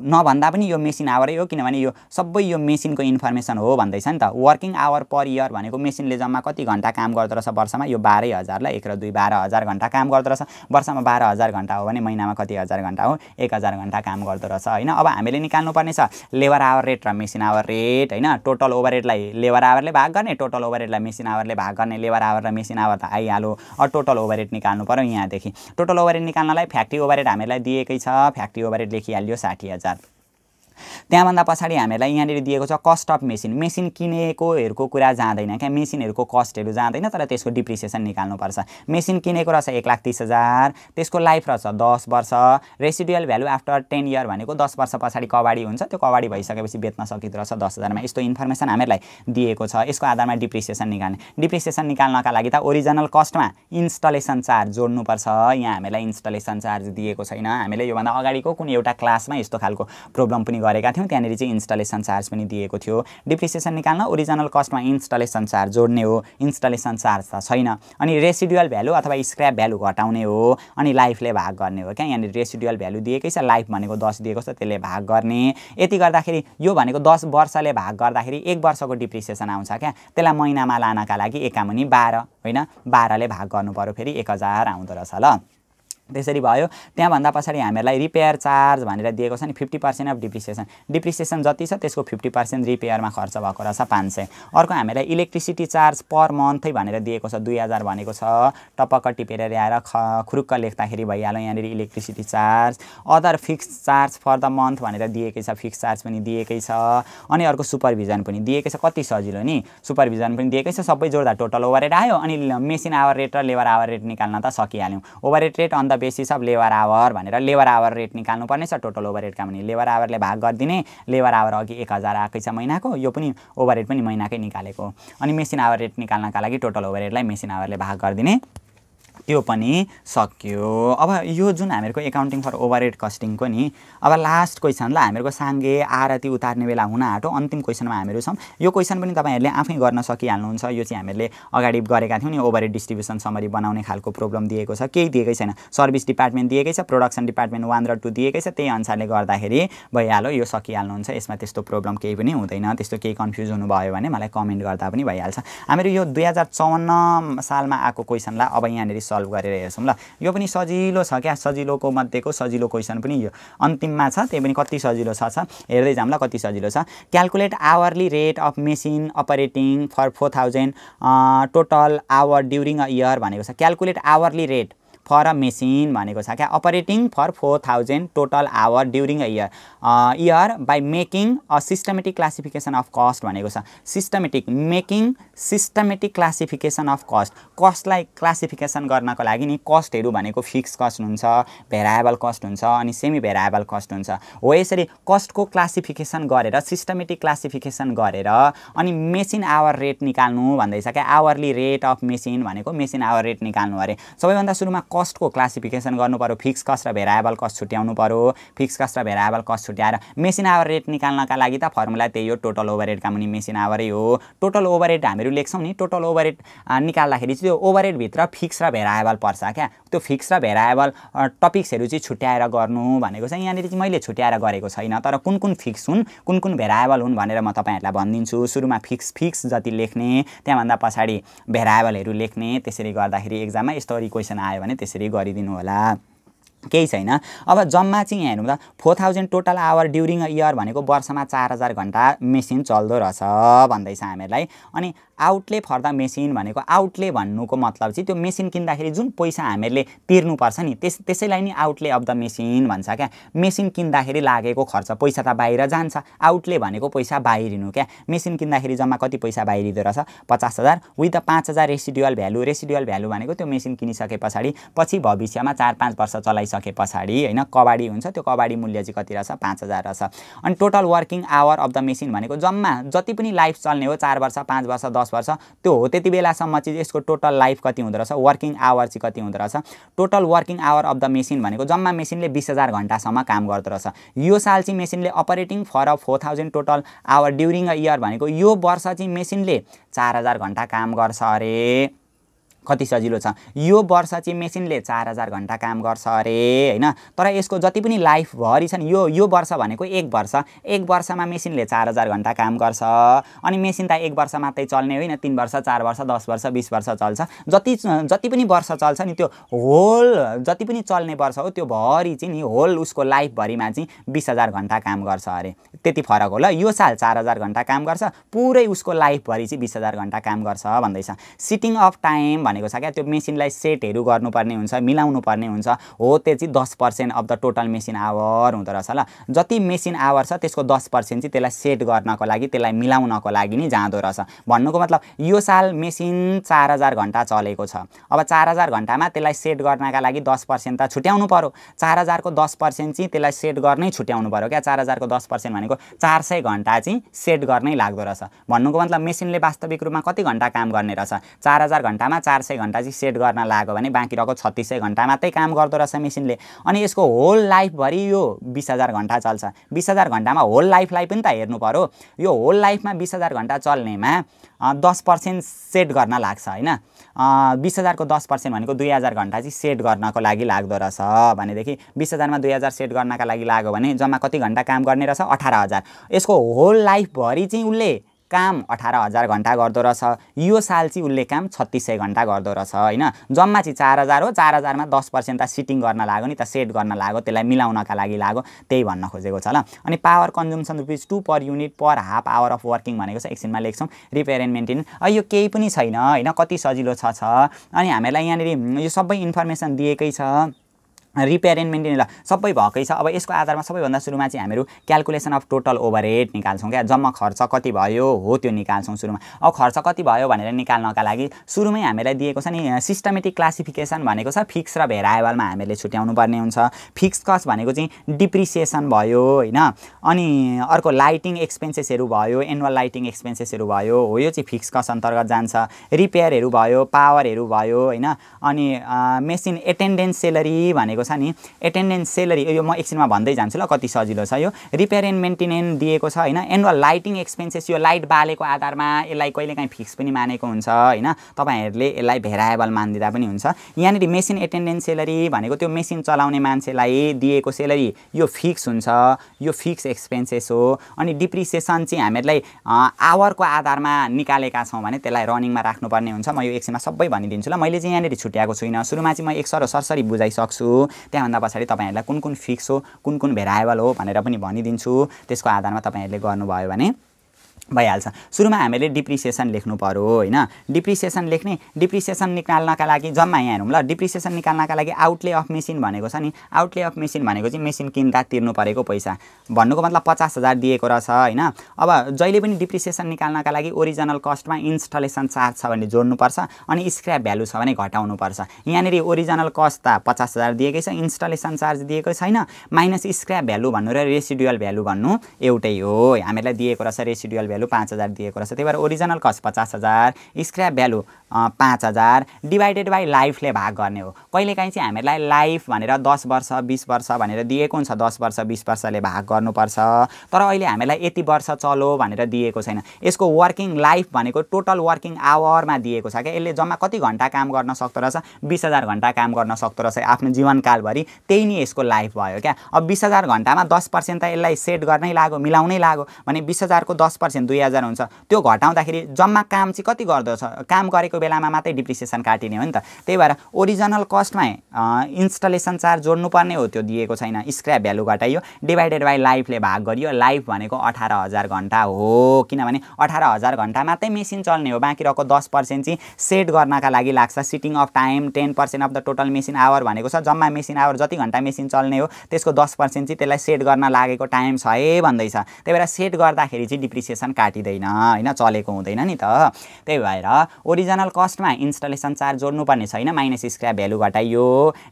नभन्दा पनि यो मेसिन आवरै हो किनभने यो सबै यो मेसिनको इन्फर्मेसन हो भन्दैछ नि त वर्किङ आवर पर इयर भनेको मेसिनले जम्मा कति घन्टा काम रहेछ वर्षमा यो बाह्रै हजारलाई एक र दुई बाह्र हजार घन्टा काम रहेछ वर्षमा बाह्र हजार घन्टा हो भने महिनामा कति हजार घन्टा हो एक हजार घन्टा काम रहेछ होइन अब हामीले निकाल्नुपर्ने छ लेबर आवर रेट र मेसिन आवर रेट होइन टोटल ओभर रेटलाई लेबर आवरले भाग गर्ने टोटल ओभर रेटलाई मेसिन आवरले भाग गर्ने लेबर आवर र मेसिन आवर त आइहाल्यो अब टोटल ओभर रेट निकाल्नु पऱ्यो यहाँदेखि टोटल ओभर रेट निकाल्नलाई फ्याक्ट्री ओभर रेट हामीलाई दिएकै छ फ्याक्ट्री ओभर रेट लेखिहाल्यो साठी हजार Gracias. त्यहाँभन्दा पछाडि हामीहरूलाई यहाँनिर दिएको छ कस्ट अफ मेसिन मेसिन किनेकोहरूको कुरा जाँदैन क्या मेसिनहरूको कस्टहरू जाँदैन तर त्यसको डिप्रिसिएसन निकाल्नुपर्छ मेसिन किनेको रहेछ एक लाख तिस हजार त्यसको लाइफ रहेछ दस वर्ष residual value after ten year भनेको दस वर्ष पछाडि कबाडी हुन्छ त्यो कबाडी भइसकेपछि बेच्न सकिँदो रहेछ दस हजारमा यस्तो इन्फर्मेसन हामीहरूलाई दिएको छ यसको आधारमा डिप्रिसिएसन निकाल्ने डिप्रिसिएसन निकाल्नका लागि त ओरिजिनल कस्टमा इन्स्टलेसन चार्ज जोड्नुपर्छ यहाँ हामीलाई इन्स्टलेसन चार्ज दिएको छैन हामीले योभन्दा अगाडिको कुनै एउटा क्लासमा यस्तो खालको प्रब्लम पनि गरेका थियौँ त्यहाँनिर चाहिँ इन्स्टलेसन चार्ज पनि दिएको थियो डिप्रिसिएसन निकाल्न ओरिजिनल कस्टमा इन्स्टलेसन चार्ज जोड्ने हो इन्स्टलेसन चार्ज त छैन अनि रेसिडुअल भ्यालु अथवा स्क्र्याप भ्यालु घटाउने हो अनि लाइफले भाग गर्ने हो क्या यहाँनिर रेसिडुअल भ्यालु दिएकै छ लाइफ भनेको दस दिएको छ त्यसले भाग गर्ने यति गर्दाखेरि यो भनेको दस वर्षले भाग गर्दाखेरि एक वर्षको डिप्रिसिएसन आउँछ क्या त्यसलाई महिनामा लानका लागि एकामुनि बाह्र होइन बाह्रले भाग गर्नु पऱ्यो फेरि एक हजार आउँदो रहेछ ल त्यसरी भयो त्यहाँभन्दा पछाडि हामीहरूलाई रिपेयर चार्ज भनेर दिएको छ नि fifty percent of depreciation depreciation जति छ त्यसको फिफ्टी पर्सेन्ट रिपेयरमा खर्च भएको रहेछ पाँच सय अर्को हामीलाई इलेक्ट्रिसिटी चार्ज पर मन्थै भनेर दिएको छ दुई हजार भनेको छ टपक्क टिपेर ल्याएर ख खुरुक्क लेख्दाखेरि भइहाल्यो यहाँनिर electricity charge other fix charge for the month भनेर दिएकै छ फिक्स चार्ज पनि दिएकै छ अनि अर्को सुपरभिजन पनि दिएकै छ कति सजिलो नि सुपरभिजन पनि दिएकै छ सबै जोड्दा टोटल ओभर रेट आयो अनि मेसिन आवर रेट र लेबर आवर रेट निकाल्न त सकिहाल्यौँ ओभर रेट रेट अन्त बेसी छ लेबर आवर भनेर लेबर आवर रेट निकाल्नुपर्ने छ टोटल ओभर रेटका भने लेबर आवरले भाग गरिदिने लेबर आवर अघि एक हजार आएकै छ महिनाको यो पनि ओभर रेट पनि महिनाकै निकालेको अनि मेसिन आवर रेट निकाल्नका लागि टोटल ओभर रेटलाई मेसिन आवरले भाग गरिदिने त्यो पनि सक्यो अब यो जुन हामीहरूको एकाउन्टिङ फर ओभर हेड कस्टिङको नि अब लास्ट ल हामीहरूको साङ्गे आरती उतार्ने बेला हुन आँटो अन्तिम क्वेसनमा हामीहरू छौँ यो क्वेसन पनि तपाईँहरूले आफै गर्न सकिहाल्नुहुन्छ यो चाहिँ हामीहरूले अगाडि गरेका थियौँ नि ओभर हेड डिस्ट्रिब्युसन समरी बनाउने खालको प्रब्लम दिएको छ केही दिएकै छैन सर्भिस डिपार्टमेन्ट दिएकै छ प्रोडक्सन डिपार्टमेन्ट वान र टू दिएकै छ त्यही अनुसारले गर्दाखेरि भइहाल्यो यो सकिहाल्नुहुन्छ यसमा त्यस्तो प्रब्लम केही पनि हुँदैन त्यस्तो केही कन्फ्युज हुनुभयो भने मलाई कमेन्ट गर्दा पनि भइहाल्छ हामीहरू यो दुई हजार चौवन्न सालमा आएको क्वेसनलाई अब यहाँनिर सल्भ गरेर हेर्छौँ ल यो पनि सजिलो छ क्या सजिलोको मध्येको सजिलो क्वेसन पनि यो अन्तिममा छ त्यही पनि कति सजिलो छ छ हेर्दै जाऊँ ल कति सजिलो छ calculate hourly rate of machine operating for four thousand total hour during a year भनेको छ calculate hourly rate for a machine भनेको छ क्या operating for four thousand total hour during a year year by making a systematic classification of cost भनेको छ systematic making systematic classification of cost कस्टलाई classification गर्नको लागि नि कस्टहरू भनेको फिक्स कस्ट हुन्छ भेराएबल कस्ट हुन्छ अनि सेमी भेराएबल कस्ट हुन्छ हो यसरी कस्टको क्लासिफिकेसन गरेर सिस्टमेटिक क्लासिफिकेसन गरेर अनि मेसिन आवर रेट निकाल्नु भन्दैछ क्या आवरली रेट अफ मेसिन भनेको मेसिन आवर रेट निकाल्नु अरे सबैभन्दा सुरुमा क कस्टको क्लासिफिकेसन गर्नु पऱ्यो फिक्स कस्ट र भेराएबल कस्ट छुट्याउनु पऱ्यो फिक्स कस्ट र भेराएबल कस्ट छुट्याएर मेसिन आवर रेट निकाल्नका लागि त फर्मुला त्यही हो टोटल ओभर रेटका मुनि मेसिन आवरै हो टोटल ओभर रेट हामीहरू लेख्छौँ नि टोटल ओभर रेट निकाल्दाखेरि चाहिँ त्यो ओभर रेटभित्र फिक्स र भेराएबल पर्छ क्या त्यो फिक्स र भेराएबल टपिक्सहरू चाहिँ छुट्याएर गर्नु भनेको चाहिँ यहाँनिर चाहिँ मैले छुट्याएर गरेको छैन तर कुन कुन फिक्स हुन् कुन कुन भेराएबल हुन् भनेर म तपाईँहरूलाई भनिदिन्छु सुरुमा फिक्स फिक्स जति लेख्ने त्यहाँभन्दा पछाडि भेराएबलहरू लेख्ने त्यसरी गर्दाखेरि एक्जाममा यस्तो रिक्वेसन आयो भने Kesari Garidin Wala केही छैन अब जम्मा चाहिँ यहाँ हेर्नु त four thousand total hour during a year भनेको वर्षमा चार हजार घन्टा मेसिन चल्दो रहेछ भन्दैछ हामीहरूलाई अनि आउटले फर द मेसिन भनेको आउटले भन्नुको मतलब चाहिँ त्यो मेसिन किन्दाखेरि जुन पैसा हामीहरूले तिर्नुपर्छ नि त्यस त्यसैलाई नि आउटले अफ द मेसिन भन्छ क्या मेसिन किन्दाखेरि लागेको खर्च पैसा त बाहिर जान्छ आउटले भनेको पैसा बाहिरिनु क्या मेसिन किन्दाखेरि जम्मा कति पैसा बाहिरिँदो रहेछ पचास हजार विथ द पाँच हजार रेसिडुअल भ्यालु रेसिडुअल भ्यालु भनेको त्यो मेसिन किनिसके पछाडि पछि भविष्यमा चार पाँच वर्ष चलाइ भइसके पछाडि होइन कबाडी हुन्छ त्यो कबाडी मूल्य चाहिँ कति रहेछ पाँच हजार रहेछ अनि total working hour of the machine भनेको जम्मा जति पनि लाइफ चल्ने हो चार वर्ष पाँच वर्ष दस वर्ष त्यो हो त्यति बेलासम्म चाहिँ यसको टोटल लाइफ कति हुँदो रहेछ वर्किङ आवर चाहिँ कति हुँदो रहेछ total working hour of the machine भनेको जम्मा मेसिनले बिस हजार घन्टासम्म काम गर्दो रहेछ यो साल चाहिँ मेसिनले operating for four thousand total hour during a year भनेको यो वर्ष चाहिँ मेसिनले चार हजार घन्टा काम गर्छ अरे कति सजिलो छ यो वर्ष चाहिँ मेसिनले चार हजार घन्टा काम गर्छ अरे होइन तर यसको जति पनि लाइफभरि नि यो यो वर्ष भनेको एक वर्ष एक वर्षमा मेसिनले चार हजार घन्टा काम गर्छ अनि मेसिन त एक वर्ष मात्रै चल्ने होइन तिन वर्ष चार वर्ष दस वर्ष बिस वर्ष चल्छ जति जति पनि वर्ष चल्छ नि त्यो होल जति पनि चल्ने वर्ष हो त्यो भरि चाहिँ नि होल उसको लाइफभरिमा चाहिँ बिस हजार घन्टा काम गर्छ अरे त्यति फरक हो ल यो साल चार हजार घन्टा काम गर्छ पुरै उसको लाइफभरि चाहिँ बिस हजार घन्टा काम गर्छ भन्दैछ सिटिङ अफ टाइम भने भनेको छ क्या त्यो मेसिनलाई सेटहरू गर्नुपर्ने हुन्छ मिलाउनु पर्ने हुन्छ हो त्यो चाहिँ दस percent of the total machine hour हुँदो रहेछ ल जति मेसिन आवर छ त्यसको दस पर्सेन्ट चाहिँ त्यसलाई सेट गर्नको लागि त्यसलाई मिलाउनको लागि नै जाँदो रहेछ भन्नुको मतलब यो साल मेसिन चार हजार घन्टा चलेको छ अब चार हजार घन्टामा त्यसलाई सेट गर्नका लागि दस पर्सेन्ट त छुट्याउनु पऱ्यो चार हजारको दस पर्सेन्ट चाहिँ त्यसलाई सेट गर्नै छुट्याउनु पऱ्यो क्या चार हजारको दस पर्सेन्ट भनेको चार सय घन्टा चाहिँ सेट गर्नै लाग्दो रहेछ भन्नुको मतलब मेसिनले वास्तविक रूपमा कति घन्टा काम गर्ने रहेछ चार हजार घन्टामा चार सय घन्टा चाहिँ सेट गर्न लाग्यो भने बाँकी रहेको छत्तिस सय घन्टा मात्रै काम गर्दो रहेछ मेसिनले अनि यसको होल लाइफभरि यो बिस हजार घन्टा चल्छ बिस हजार घन्टामा होल लाइफलाई पनि त हेर्नु पऱ्यो यो होल लाइफमा बिस हजार घन्टा चल्नेमा दस पर्सेन्ट सेट गर्न लाग्छ होइन बिस हजारको दस पर्सेन्ट भनेको दुई हजार घन्टा चाहिँ सेट गर्नको लागि लाग्दो रहेछ भनेदेखि बिस हजारमा दुई हजार सेट गर्नका लागि लाग्यो भने जम्मा कति घन्टा काम गर्ने रहेछ अठार हजार यसको होल लाइफभरि चाहिँ उसले काम अठार हजार घन्टा गर्दो रहेछ यो साल चाहिँ उसले काम छत्तिस सय घन्टा गर्दो रहेछ होइन जम्मा चाहिँ चार हजार हो चार हजारमा दस पर्सेन्ट त सिटिङ गर्न लाग्यो नि त सेट गर्न लाग्यो त्यसलाई मिलाउनका लागि लाग्यो त्यही भन्न खोजेको छ ल अनि power consumption rupees two per unit per half hour of working भनेको छ एकछिनमा लेख्छौँ रिपेयर एन्ड मेन्टेन यो केही पनि छैन होइन कति सजिलो छ छ अनि हामीलाई यहाँनिर यो सबै इन्फर्मेसन दिएकै छ रिपेयर एन्ड ल सबै भएकै छ अब यसको आधारमा सबैभन्दा सुरुमा चाहिँ हामीहरू calculation of total overhead निकाल्छौँ क्या जम्मा खर्च कति भयो हो त्यो निकाल्छौँ सुरुमा अब खर्च कति भयो भनेर निकाल्नका लागि सुरुमै हामीलाई दिएको छ नि सिस्टमेटिक क्लासिफिकेसन भनेको छ फिक्स र भेराएबलमा हामीले छुट्याउनु पर्ने हुन्छ फिक्स कस्ट भनेको चाहिँ डिप्रिसिएसन भयो होइन अनि अर्को लाइटिङ एक्सपेन्सेसहरू भयो एनुअल लाइटिङ एक्सपेन्सेसहरू भयो हो यो चाहिँ फिक्स कस्ट अन्तर्गत जान्छ रिपेयरहरू भयो पावरहरू भयो होइन अनि मेसिन एटेन्डेन्स सेलरी भनेको भनेको छ नि एटेन्डेन्स सेलरी यो म एकछिनमा भन्दै जान्छु ल कति सजिलो छ यो रिपेयर एन्ड मेन्टेनेन्स दिएको छ होइन एनुअल लाइटिङ एक्सपेन्सेस यो लाइट बालेको आधारमा यसलाई कहिलेकाहीँ फिक्स पनि मानेको हुन्छ होइन तपाईँहरूले यसलाई भेराएबल मानिदिँदा पनि हुन्छ यहाँनिर मेसिन एटेन्डेन्स सेलरी भनेको त्यो मेसिन चलाउने मान्छेलाई दिएको सेलरी यो फिक्स हुन्छ यो फिक्स एक्सपेन्सेस हो अनि डिप्रिसिएसन चाहिँ हामीहरूलाई आवरको आधारमा निकालेका छौँ भने त्यसलाई रनिङमा राख्नुपर्ने हुन्छ म यो एकछिनमा सबै भनिदिन्छु ल मैले चाहिँ यहाँनिर छुट्याएको छुइनँ सुरुमा चाहिँ म एक सर सरसरी बुझाइसक्छु त्यहाँभन्दा पछाडि तपाईँहरूलाई कुन कुन फिक्स हो कुन कुन भेराएबल हो भनेर पनि भनिदिन्छु त्यसको आधारमा तपाईँहरूले गर्नुभयो भने भइहाल्छ सुरुमा हामीले डिप्रिसिएसन लेख्नु पऱ्यो होइन डिप्रिसिएसन लेख्ने डिप्रिसिएसन निकाल्नका लागि जम्मा यहाँ हेरौँ ल डिप्रिसिएसन निकाल्नका लागि आउटले अफ मेसिन भनेको छ नि आउटले अफ मेसिन भनेको चाहिँ मेसिन किन्दा तिर्नु परेको पैसा भन्नुको मतलब पचास हजार दिएको रहेछ होइन अब जहिले पनि डिप्रिसिएसन निकाल्नका लागि ओरिजिनल कस्टमा इन्स्टलेसन चार्ज छ भने जोड्नुपर्छ अनि स्क्र्याप भ्यालु छ भने घटाउनुपर्छ यहाँनिर ओरिजिनल कस्ट त पचास हजार दिएकै छ इन्स्टलेसन चार्ज दिएको छैन माइनस स्क्र्याप भ्यालु भन्नु र रेसिडुअल भ्यालु भन्नु एउटै हो हामीलाई दिएको रहेछ रेसिडुअल भ्यालु भ्यालु पाँच हजार दिएको रहेछ त्यही भएर ओरिजिनल कस्ट पचास हजार स्क्रप भ्यालु पाँच हजार डिभाइडेड बाई लाइफले भाग गर्ने हो कहिलेकाहीँ चाहिँ हामीलाई लाइफ भनेर दस वर्ष बिस वर्ष भनेर दिएको हुन्छ दस वर्ष बिस वर्षले भाग गर्नुपर्छ तर अहिले हामीलाई यति वर्ष चलो भनेर दिएको छैन यसको वर्किङ लाइफ भनेको टोटल वर्किङ आवरमा दिएको छ क्या यसले जम्मा कति घन्टा काम गर्न सक्दो रहेछ बिस हजार घन्टा काम गर्न सक्दो रहेछ आफ्नो जीवनकालभरि त्यही नै यसको लाइफ भयो क्या अब बिस हजार घन्टामा दस पर्सेन्ट त यसलाई सेट गर्नै लाग्यो मिलाउनै लाग्यो भने बिस हजारको दस पर्सेन्ट दुई हजार हुन्छ त्यो घटाउँदाखेरि जम्मा काम चाहिँ कति गर्दछ काम गरेको बेलामा मात्रै डिप्रिसिएसन काटिने हो नि त त्यही भएर ओरिजिनल कस्टमा इन्स्टलेसन चार्ज जोड्नुपर्ने हो त्यो दिएको छैन स्क्र्याप भ्यालु घटाइयो डिभाइडेड बाई लाइफले भाग गरियो लाइफ भनेको अठार हजार घन्टा हो किनभने अठार हजार घन्टा मात्रै मेसिन चल्ने हो बाँकी रहेको दस पर्सेन्ट चाहिँ सेट गर्नका लागि लाग्छ setting of time ten percent of the total machine hour भनेको छ जम्मा मेसिन आवर जति घन्टा मेसिन चल्ने हो त्यसको दस पर्सेन्ट चाहिँ त्यसलाई सेट गर्न लागेको टाइम छ है भन्दैछ त्यही भएर सेट गर्दाखेरि चाहिँ डिप्रिसिएसन काटिँदैन होइन चलेको हुँदैन नि त त्यही भएर ओरिजिनल कस्टमा इन्स्टलेसन चार्ज जोड्नुपर्ने छैन माइनस स्क्रा भ्यालु घटाइयो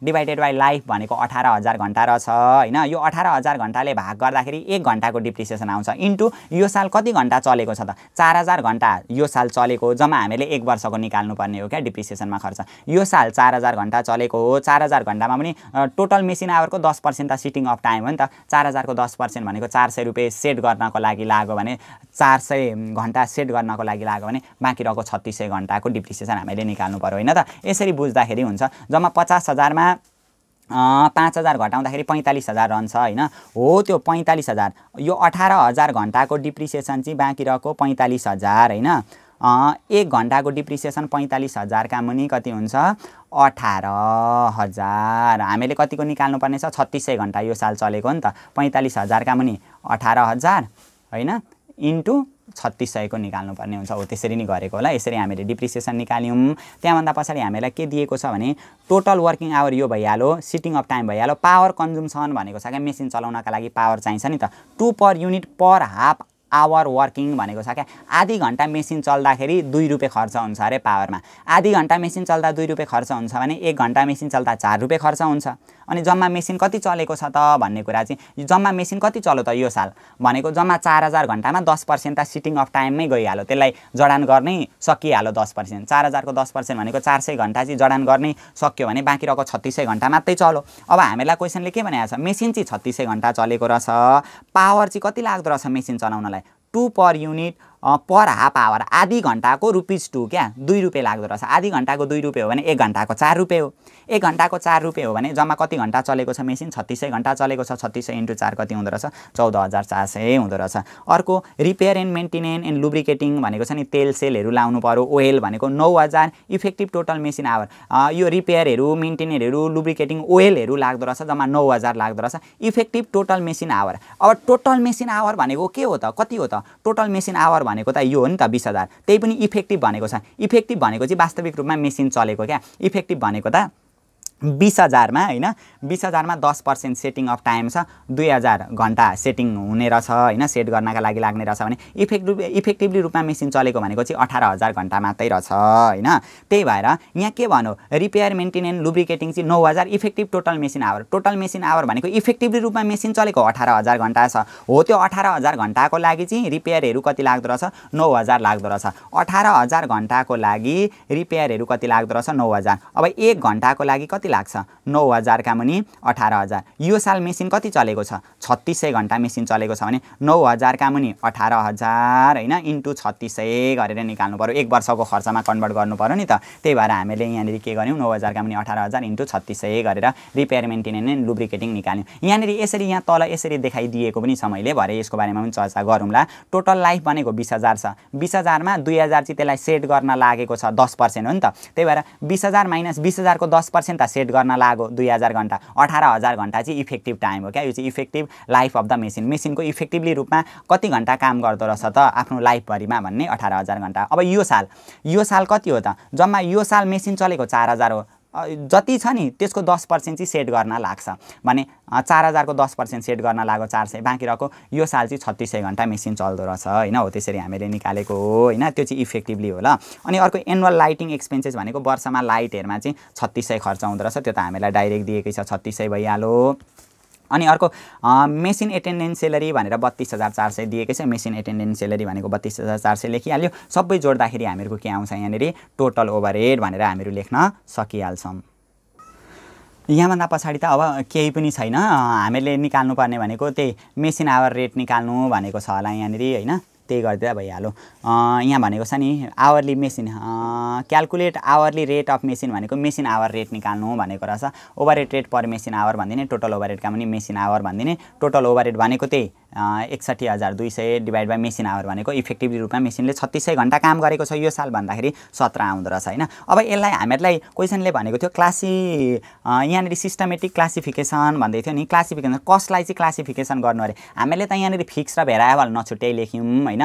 डिभाइडेड बाई लाइफ भनेको अठार हजार घन्टा रहेछ होइन यो अठार हजार घन्टाले भाग गर्दाखेरि एक घन्टाको डिप्रिसिएसन आउँछ इन्टु यो साल कति घन्टा चलेको छ त चार हजार घन्टा यो साल चलेको जम्मा हामीले एक वर्षको निकाल्नुपर्ने हो क्या डिप्रिसिएसनमा खर्च यो साल चार हजार घन्टा चलेको हो चार हजार घन्टामा पनि टोटल मेसिन आवरको दस पर्सेन्ट त सिटिङ अफ टाइम हो नि त चार हजारको दस पर्सेन्ट भनेको चार सय रुपियाँ सेट गर्नको लागि लाग्यो भने चार चार सय घन्टा सेट गर्नको लागि लाग्यो भने बाँकी रहेको छत्तिस सय घन्टाको डिप्रिसिएसन हामीले निकाल्नु पऱ्यो होइन त यसरी बुझ्दाखेरि हुन्छ जम्मा पचास हजारमा पाँच हजार घटाउँदाखेरि पैँतालिस हजार रहन्छ होइन हो त्यो पैँतालिस हजार यो अठार हजार घन्टाको डिप्रिसिएसन चाहिँ बाँकी रहेको पैँतालिस हजार होइन एक घन्टाको डिप्रिसिएसन पैँतालिस हजारका मुनि कति हुन्छ अठार हजार हामीले कतिको निकाल्नुपर्नेछ छत्तिस सय घन्टा यो साल चलेको नि त पैँतालिस हजारका मुनि अठार हजार होइन इन्टु छत्तिस सयको निकाल्नुपर्ने हुन्छ हो त्यसरी नै गरेको होला यसरी हामीले डिप्रिसिएसन निकाल्यौँ त्यहाँभन्दा पछाडि हामीलाई के दिएको छ भने टोटल वर्किङ आवर यो भइहाल्यो सिटिङ अफ टाइम भइहाल्यो पावर कन्जुम्सन भनेको छ क्या मेसिन चलाउनका लागि पावर चाहिन्छ नि त two per unit per half hour working भनेको छ क्या आधी घन्टा मेसिन चल्दाखेरि दुई रुपियाँ खर्च हुन्छ अरे पावरमा आधी घन्टा मेसिन चल्दा दुई रुपियाँ खर्च हुन्छ भने एक घन्टा मेसिन चल्दा चार रुपियाँ खर्च हुन्छ अनि जम्मा मेसिन कति चलेको छ त भन्ने कुरा चाहिँ जम्मा मेसिन कति चल्यो त यो साल भनेको जम्मा चार हजार घन्टामा दस पर्सेन्ट त सिटिङ अफ टाइममै गइहाल्यो त्यसलाई जडान गर्नै सकिहाल्यो दस पर्सेन्ट चार हजारको दस पर्सेन्ट भनेको चार सय घन्टा चाहिँ जडान गर्नै सक्यो भने बाँकी रहेको छत्तिस सय घन्टा मात्रै चलो अब हामीलाई क्वेसनले के भनेको छ मेसिन चाहिँ छत्तिस सय घन्टा चलेको रहेछ पावर चाहिँ कति लाग्दो रहेछ मेसिन चलाउनलाई two per unit per half hour आधी घन्टाको रुपिज टू क्या दुई रुपियाँ लाग्दो रहेछ आधी घन्टाको दुई रुपियाँ हो भने एक घन्टाको चार रुपियाँ हो एक घन्टाको चार रुपियाँ हो भने जम्मा कति घन्टा चलेको छ मेसिन छत्तिसै घन्टा चलेको छ सय इन्टु चार कति हुँदो रहेछ चौध हजार चार सय हुँदो रहेछ अर्को repair and maintenance and lubricating भनेको छ नि तेल सेलहरू लाउनु पऱ्यो ओइल भनेको नौ हजार इफेक्टिभ टोटल मेसिन आवर यो रिपेयरहरू मेन्टेनेरहरू लुब्रिकेटिङ ओइलहरू लाग्दो रहेछ जम्मा नौ हजार लाग्दो रहेछ इफेक्टिभ टोटल मेसिन आवर अब टोटल मेसिन आवर भनेको के हो त कति हो त टोटल मेसिन आवर भनेको त यो हो नि त बिस हजार त्यही पनि इफेक्टिभ भनेको छ इफेक्टिभ भनेको चाहिँ वास्तविक रूपमा मेसिन चलेको क्या इफेक्टिभ भनेको त बिस हजारमा होइन बिस हजारमा दस पर्सेन्ट सेटिङ अफ टाइम छ दुई हजार घन्टा सेटिङ हुने रहेछ होइन सेट गर्नका लागि लाग्ने रहेछ भने इफेक्टिभ इफेक्टिभली रूपमा मेसिन चलेको भनेको चाहिँ अठार हजार घन्टा मात्रै रहेछ होइन त्यही भएर यहाँ के भनौँ रिपेयर मेन्टेनेन्स लुब्रिकेटिङ चाहिँ नौ हजार effective total machine hour total machine hour भनेको इफेक्टिभली रूपमा मेसिन चलेको अठार हजार घन्टा छ हो त्यो अठार हजार घन्टाको लागि चाहिँ रिपेयरहरू कति लाग्दो रहेछ नौ हजार लाग्दो रहेछ अठार हजार घन्टाको लागि रिपेयरहरू कति लाग्दो रहेछ नौ हजार अब एक घन्टाको लागि कति कति लाग्छ नौ हजारका मुनि अठार हजार यो साल मेसिन कति चलेको छ छत्तिस सय घन्टा मेसिन चलेको छ भने नौ हजारका मुनि अठार हजार होइन इन्टु छत्तिस सय गरेर निकाल्नु पऱ्यो एक वर्षको खर्चमा कन्भर्ट गर्नु पऱ्यो नि त त्यही भएर हामीले यहाँनिर के गऱ्यौँ नौ हजारका मुनि अठार हजार इन्टु छत्तिस सय गरेर रिपेयर मेन्टेनेन्स एन्ड लुब्रिकेटिङ निकाल्यौँ यहाँनिर यसरी यहाँ तल यसरी देखाइदिएको पनि छ मैले भरे यसको बारेमा पनि चर्चा गरौँला टोटल लाइफ भनेको बिस हजार छ बिस हजारमा दुई हजार चाहिँ त्यसलाई सेट गर्न लागेको छ दस पर्सेन्ट हो नि त त्यही भएर बिस हजार माइनस बिस हजारको दस पर्सेन्ट त सेट गर्न लाग्यो दुई हजार घन्टा अठार हजार घन्टा चाहिँ इफेक्टिभ टाइम हो क्या यो चाहिँ effective life of the machine मेसिनको इफेक्टिभली रूपमा कति घन्टा काम गर्दो रहेछ त आफ्नो लाइफभरिमा भन्ने अठार हजार घन्टा अब यो साल यो साल कति हो त जम्मा यो साल मेसिन चलेको चार हजार हो जति छ नि त्यसको दस पर्सेन्ट चाहिँ सेट गर्न लाग्छ भने चार हजारको दस पर्सेन्ट सेट गर्न लाग्यो चार सय बाँकी रहेको यो साल चाहिँ छत्तिस सय घन्टा मेसिन चल्दो रहेछ होइन हो त्यसरी हामीले निकालेको हो होइन त्यो चाहिँ इफेक्टिभली हो ल अनि अर्को एनुअल लाइटिङ एक्सपेन्सेस भनेको वर्षमा लाइटहरूमा चाहिँ छत्तिस सय खर्च हुँदो रहेछ त्यो त हामीलाई डाइरेक्ट दिएकै छ छत्तिस सय भइहाल्यो अनि अर्को मेसिन एटेन्डेन्स सेलेरी भनेर बत्तिस हजार चार सय दिएकै छ मेसिन एटेन्डेन्स सेलेरी भनेको बत्तिस हजार चार सय लेखिहाल्यो सबै जोड्दाखेरि हामीहरूको के आउँछ यहाँनिर टोटल ओभर हेड भनेर हामीहरू लेख्न सकिहाल्छौँ यहाँभन्दा पछाडि त अब केही पनि छैन हामीले निकाल्नुपर्ने भनेको त्यही मेसिन आवर रेट निकाल्नु भनेको छ होला यहाँनिर होइन त्यही गरिदिँदा भइहाल्यो यहाँ भनेको छ नि hourly machine calculate hourly rate of machine भनेको मेसिन आवर रेट निकाल्नु भनेको रहेछ over rate rate per machine hour भनिदिने टोटल ओभर रेटका पनि मेसिन आवर भनिदिने टोटल ओभर रेट भनेको त्यही एकसठी हजार दुई सय डिभाइड बाई मेसिन आवर भनेको इफेक्टिभली रूपमा मेसिनले छत्तिस सय घन्टा काम गरेको छ यो साल भन्दाखेरि सत्र आउँदो रहेछ होइन अब यसलाई हामीहरूलाई क्वेसनले भनेको थियो क्लासी यहाँनिर सिस्टमेटिक क्लासिफिकेसन भन्दै थियो नि क्लासिफिकेसन कसलाई चाहिँ क्लासिफिकेसन गर्नु अरे हामीले त यहाँनिर फिक्स र भेराएबल नछुट्याइ लेख्यौँ होइन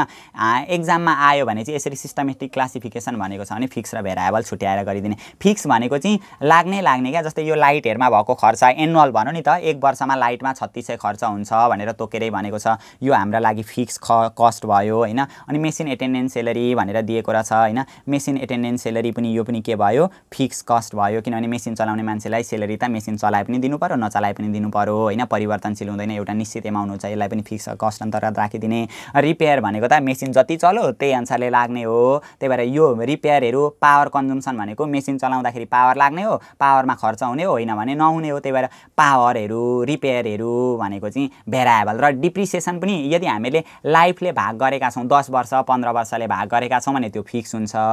एक्जाममा आयो भने चाहिँ यसरी सिस्टमेटिक क्लासिफिकेसन भनेको छ भने फिक्स र भेराएबल छुट्याएर गरिदिने फिक्स भनेको चाहिँ लाग्ने लाग्ने क्या जस्तै यो लाइटहरूमा भएको खर्च एनुअल भनौँ नि त एक वर्षमा लाइटमा छत्तिस सय खर्च हुन्छ भनेर तोकेरै भनेको छ यो हाम्रा लागि फिक्स ख कस्ट भयो होइन अनि मेसिन एटेन्डेन्स सेलेरी भनेर दिएको रहेछ होइन मेसिन एटेन्डेन्स सेलेरी पनि यो पनि के भयो फिक्स कस्ट भयो किनभने मेसिन चलाउने मान्छेलाई सेलेरी त मेसिन चलाए पनि दिनु पऱ्यो नचलाए पनि दिनु पऱ्यो होइन परिवर्तनशील हुँदैन एउटा निश्चित एमाउन्ट हुन्छ यसलाई पनि फिक्स कस्ट अन्तर्गत राखिदिने रिपेयर भनेको त मेसिन जति चलो त्यही अनुसारले लाग्ने हो त्यही भएर यो रिपेयरहरू पावर कन्जम्सन भनेको मेसिन चलाउँदाखेरि पावर लाग्ने हो पावरमा खर्च हुने होइन भने नहुने हो त्यही भएर पावरहरू रिपेयरहरू भनेको चाहिँ भेराएबल र डिप्रिस सेसन पनि यदि हामीले लाइफले भाग गरेका छौँ दस वर्ष पन्ध्र वर्षले भाग गरेका छौँ भने त्यो फिक्स हुन्छ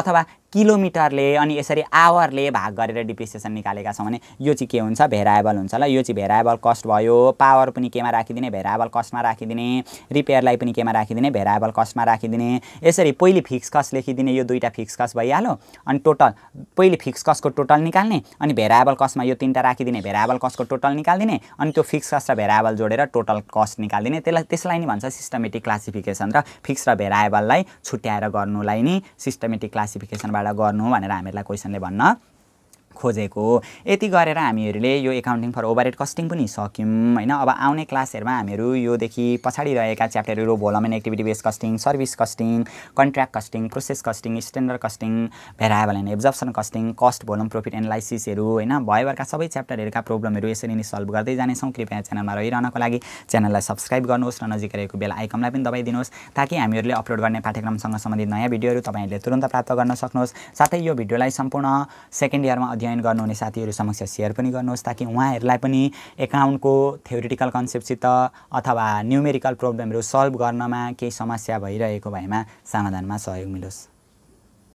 अथवा किलोमिटरले अनि यसरी आवरले भाग गरेर डिप्रिसिएसन निकालेका छौँ भने यो चाहिँ के हुन्छ भेराएबल हुन्छ ल यो चाहिँ भेराएबल कस्ट भयो पावर पनि केमा राखिदिने भेराएबल कस्टमा राखिदिने रिपेयरलाई पनि केमा राखिदिने भेराएबल कस्टमा राखिदिने यसरी पहिले फिक्स कस्ट लेखिदिने यो दुईवटा फिक्स कस्ट भइहाल्यो अनि टोटल पहिले फिक्स कस्टको टोटल निकाल्ने अनि भेराएबल कस्टमा यो तिनवटा राखिदिने भेराएबल कस्टको टोटल निकालिदिने अनि त्यो फिक्स कस्ट र भेराएबल जोडेर टोटल कस्ट निकालिदिने त्यसलाई त्यसलाई नि भन्छ सिस्टमेटिक क्लासिफिकेसन र फिक्स र भेराएबललाई छुट्याएर गर्नुलाई नि सिस्टमेटिक क्लासिफिकेसन कहाँबाट गर्नु भनेर हामीहरूलाई क्वेसनले भन्न खोजेको यति गरेर हामीहरूले यो accounting for over overhead costing पनि सक्यौँ होइन अब आउने क्लासहरूमा हामीहरू योदेखि पछाडि रहेका च्याप्टरहरू and activity base costing service costing contract costing process costing standard costing variable and absorption costing cost volume profit एनालाइसिसहरू होइन भयोभरका सबै च्याप्टरहरूका प्रब्लमहरू यसरी नै सल्भ गर्दै जानेछौँ कृपया च्यानलमा रहिरहनको लागि च्यानललाई सब्सक्राइब गर्नुहोस् र नजिक रहेको बेल आइकमलाई पनि दबाइदिनुहोस् ताकि हामीहरूले अपलोड गर्ने पाठ्यक्रमसँग सम्बन्धित नयाँ भिडियोहरू तपाईँहरूले तुरन्त प्राप्त गर्न सक्नुहोस् साथै यो भिडियोलाई सम्पूर्ण सेकेन्ड इयरमा अध्ययन जोइन गर्नुहुने साथीहरू समक्ष सेयर पनि गर्नुहोस् ताकि उहाँहरूलाई पनि एकाउन्टको थ्योरिटिकल कन्सेप्टसित अथवा न्युमेरिकल प्रब्लमहरू सल्भ गर्नमा केही समस्या भइरहेको भएमा समाधानमा सहयोग मिलोस्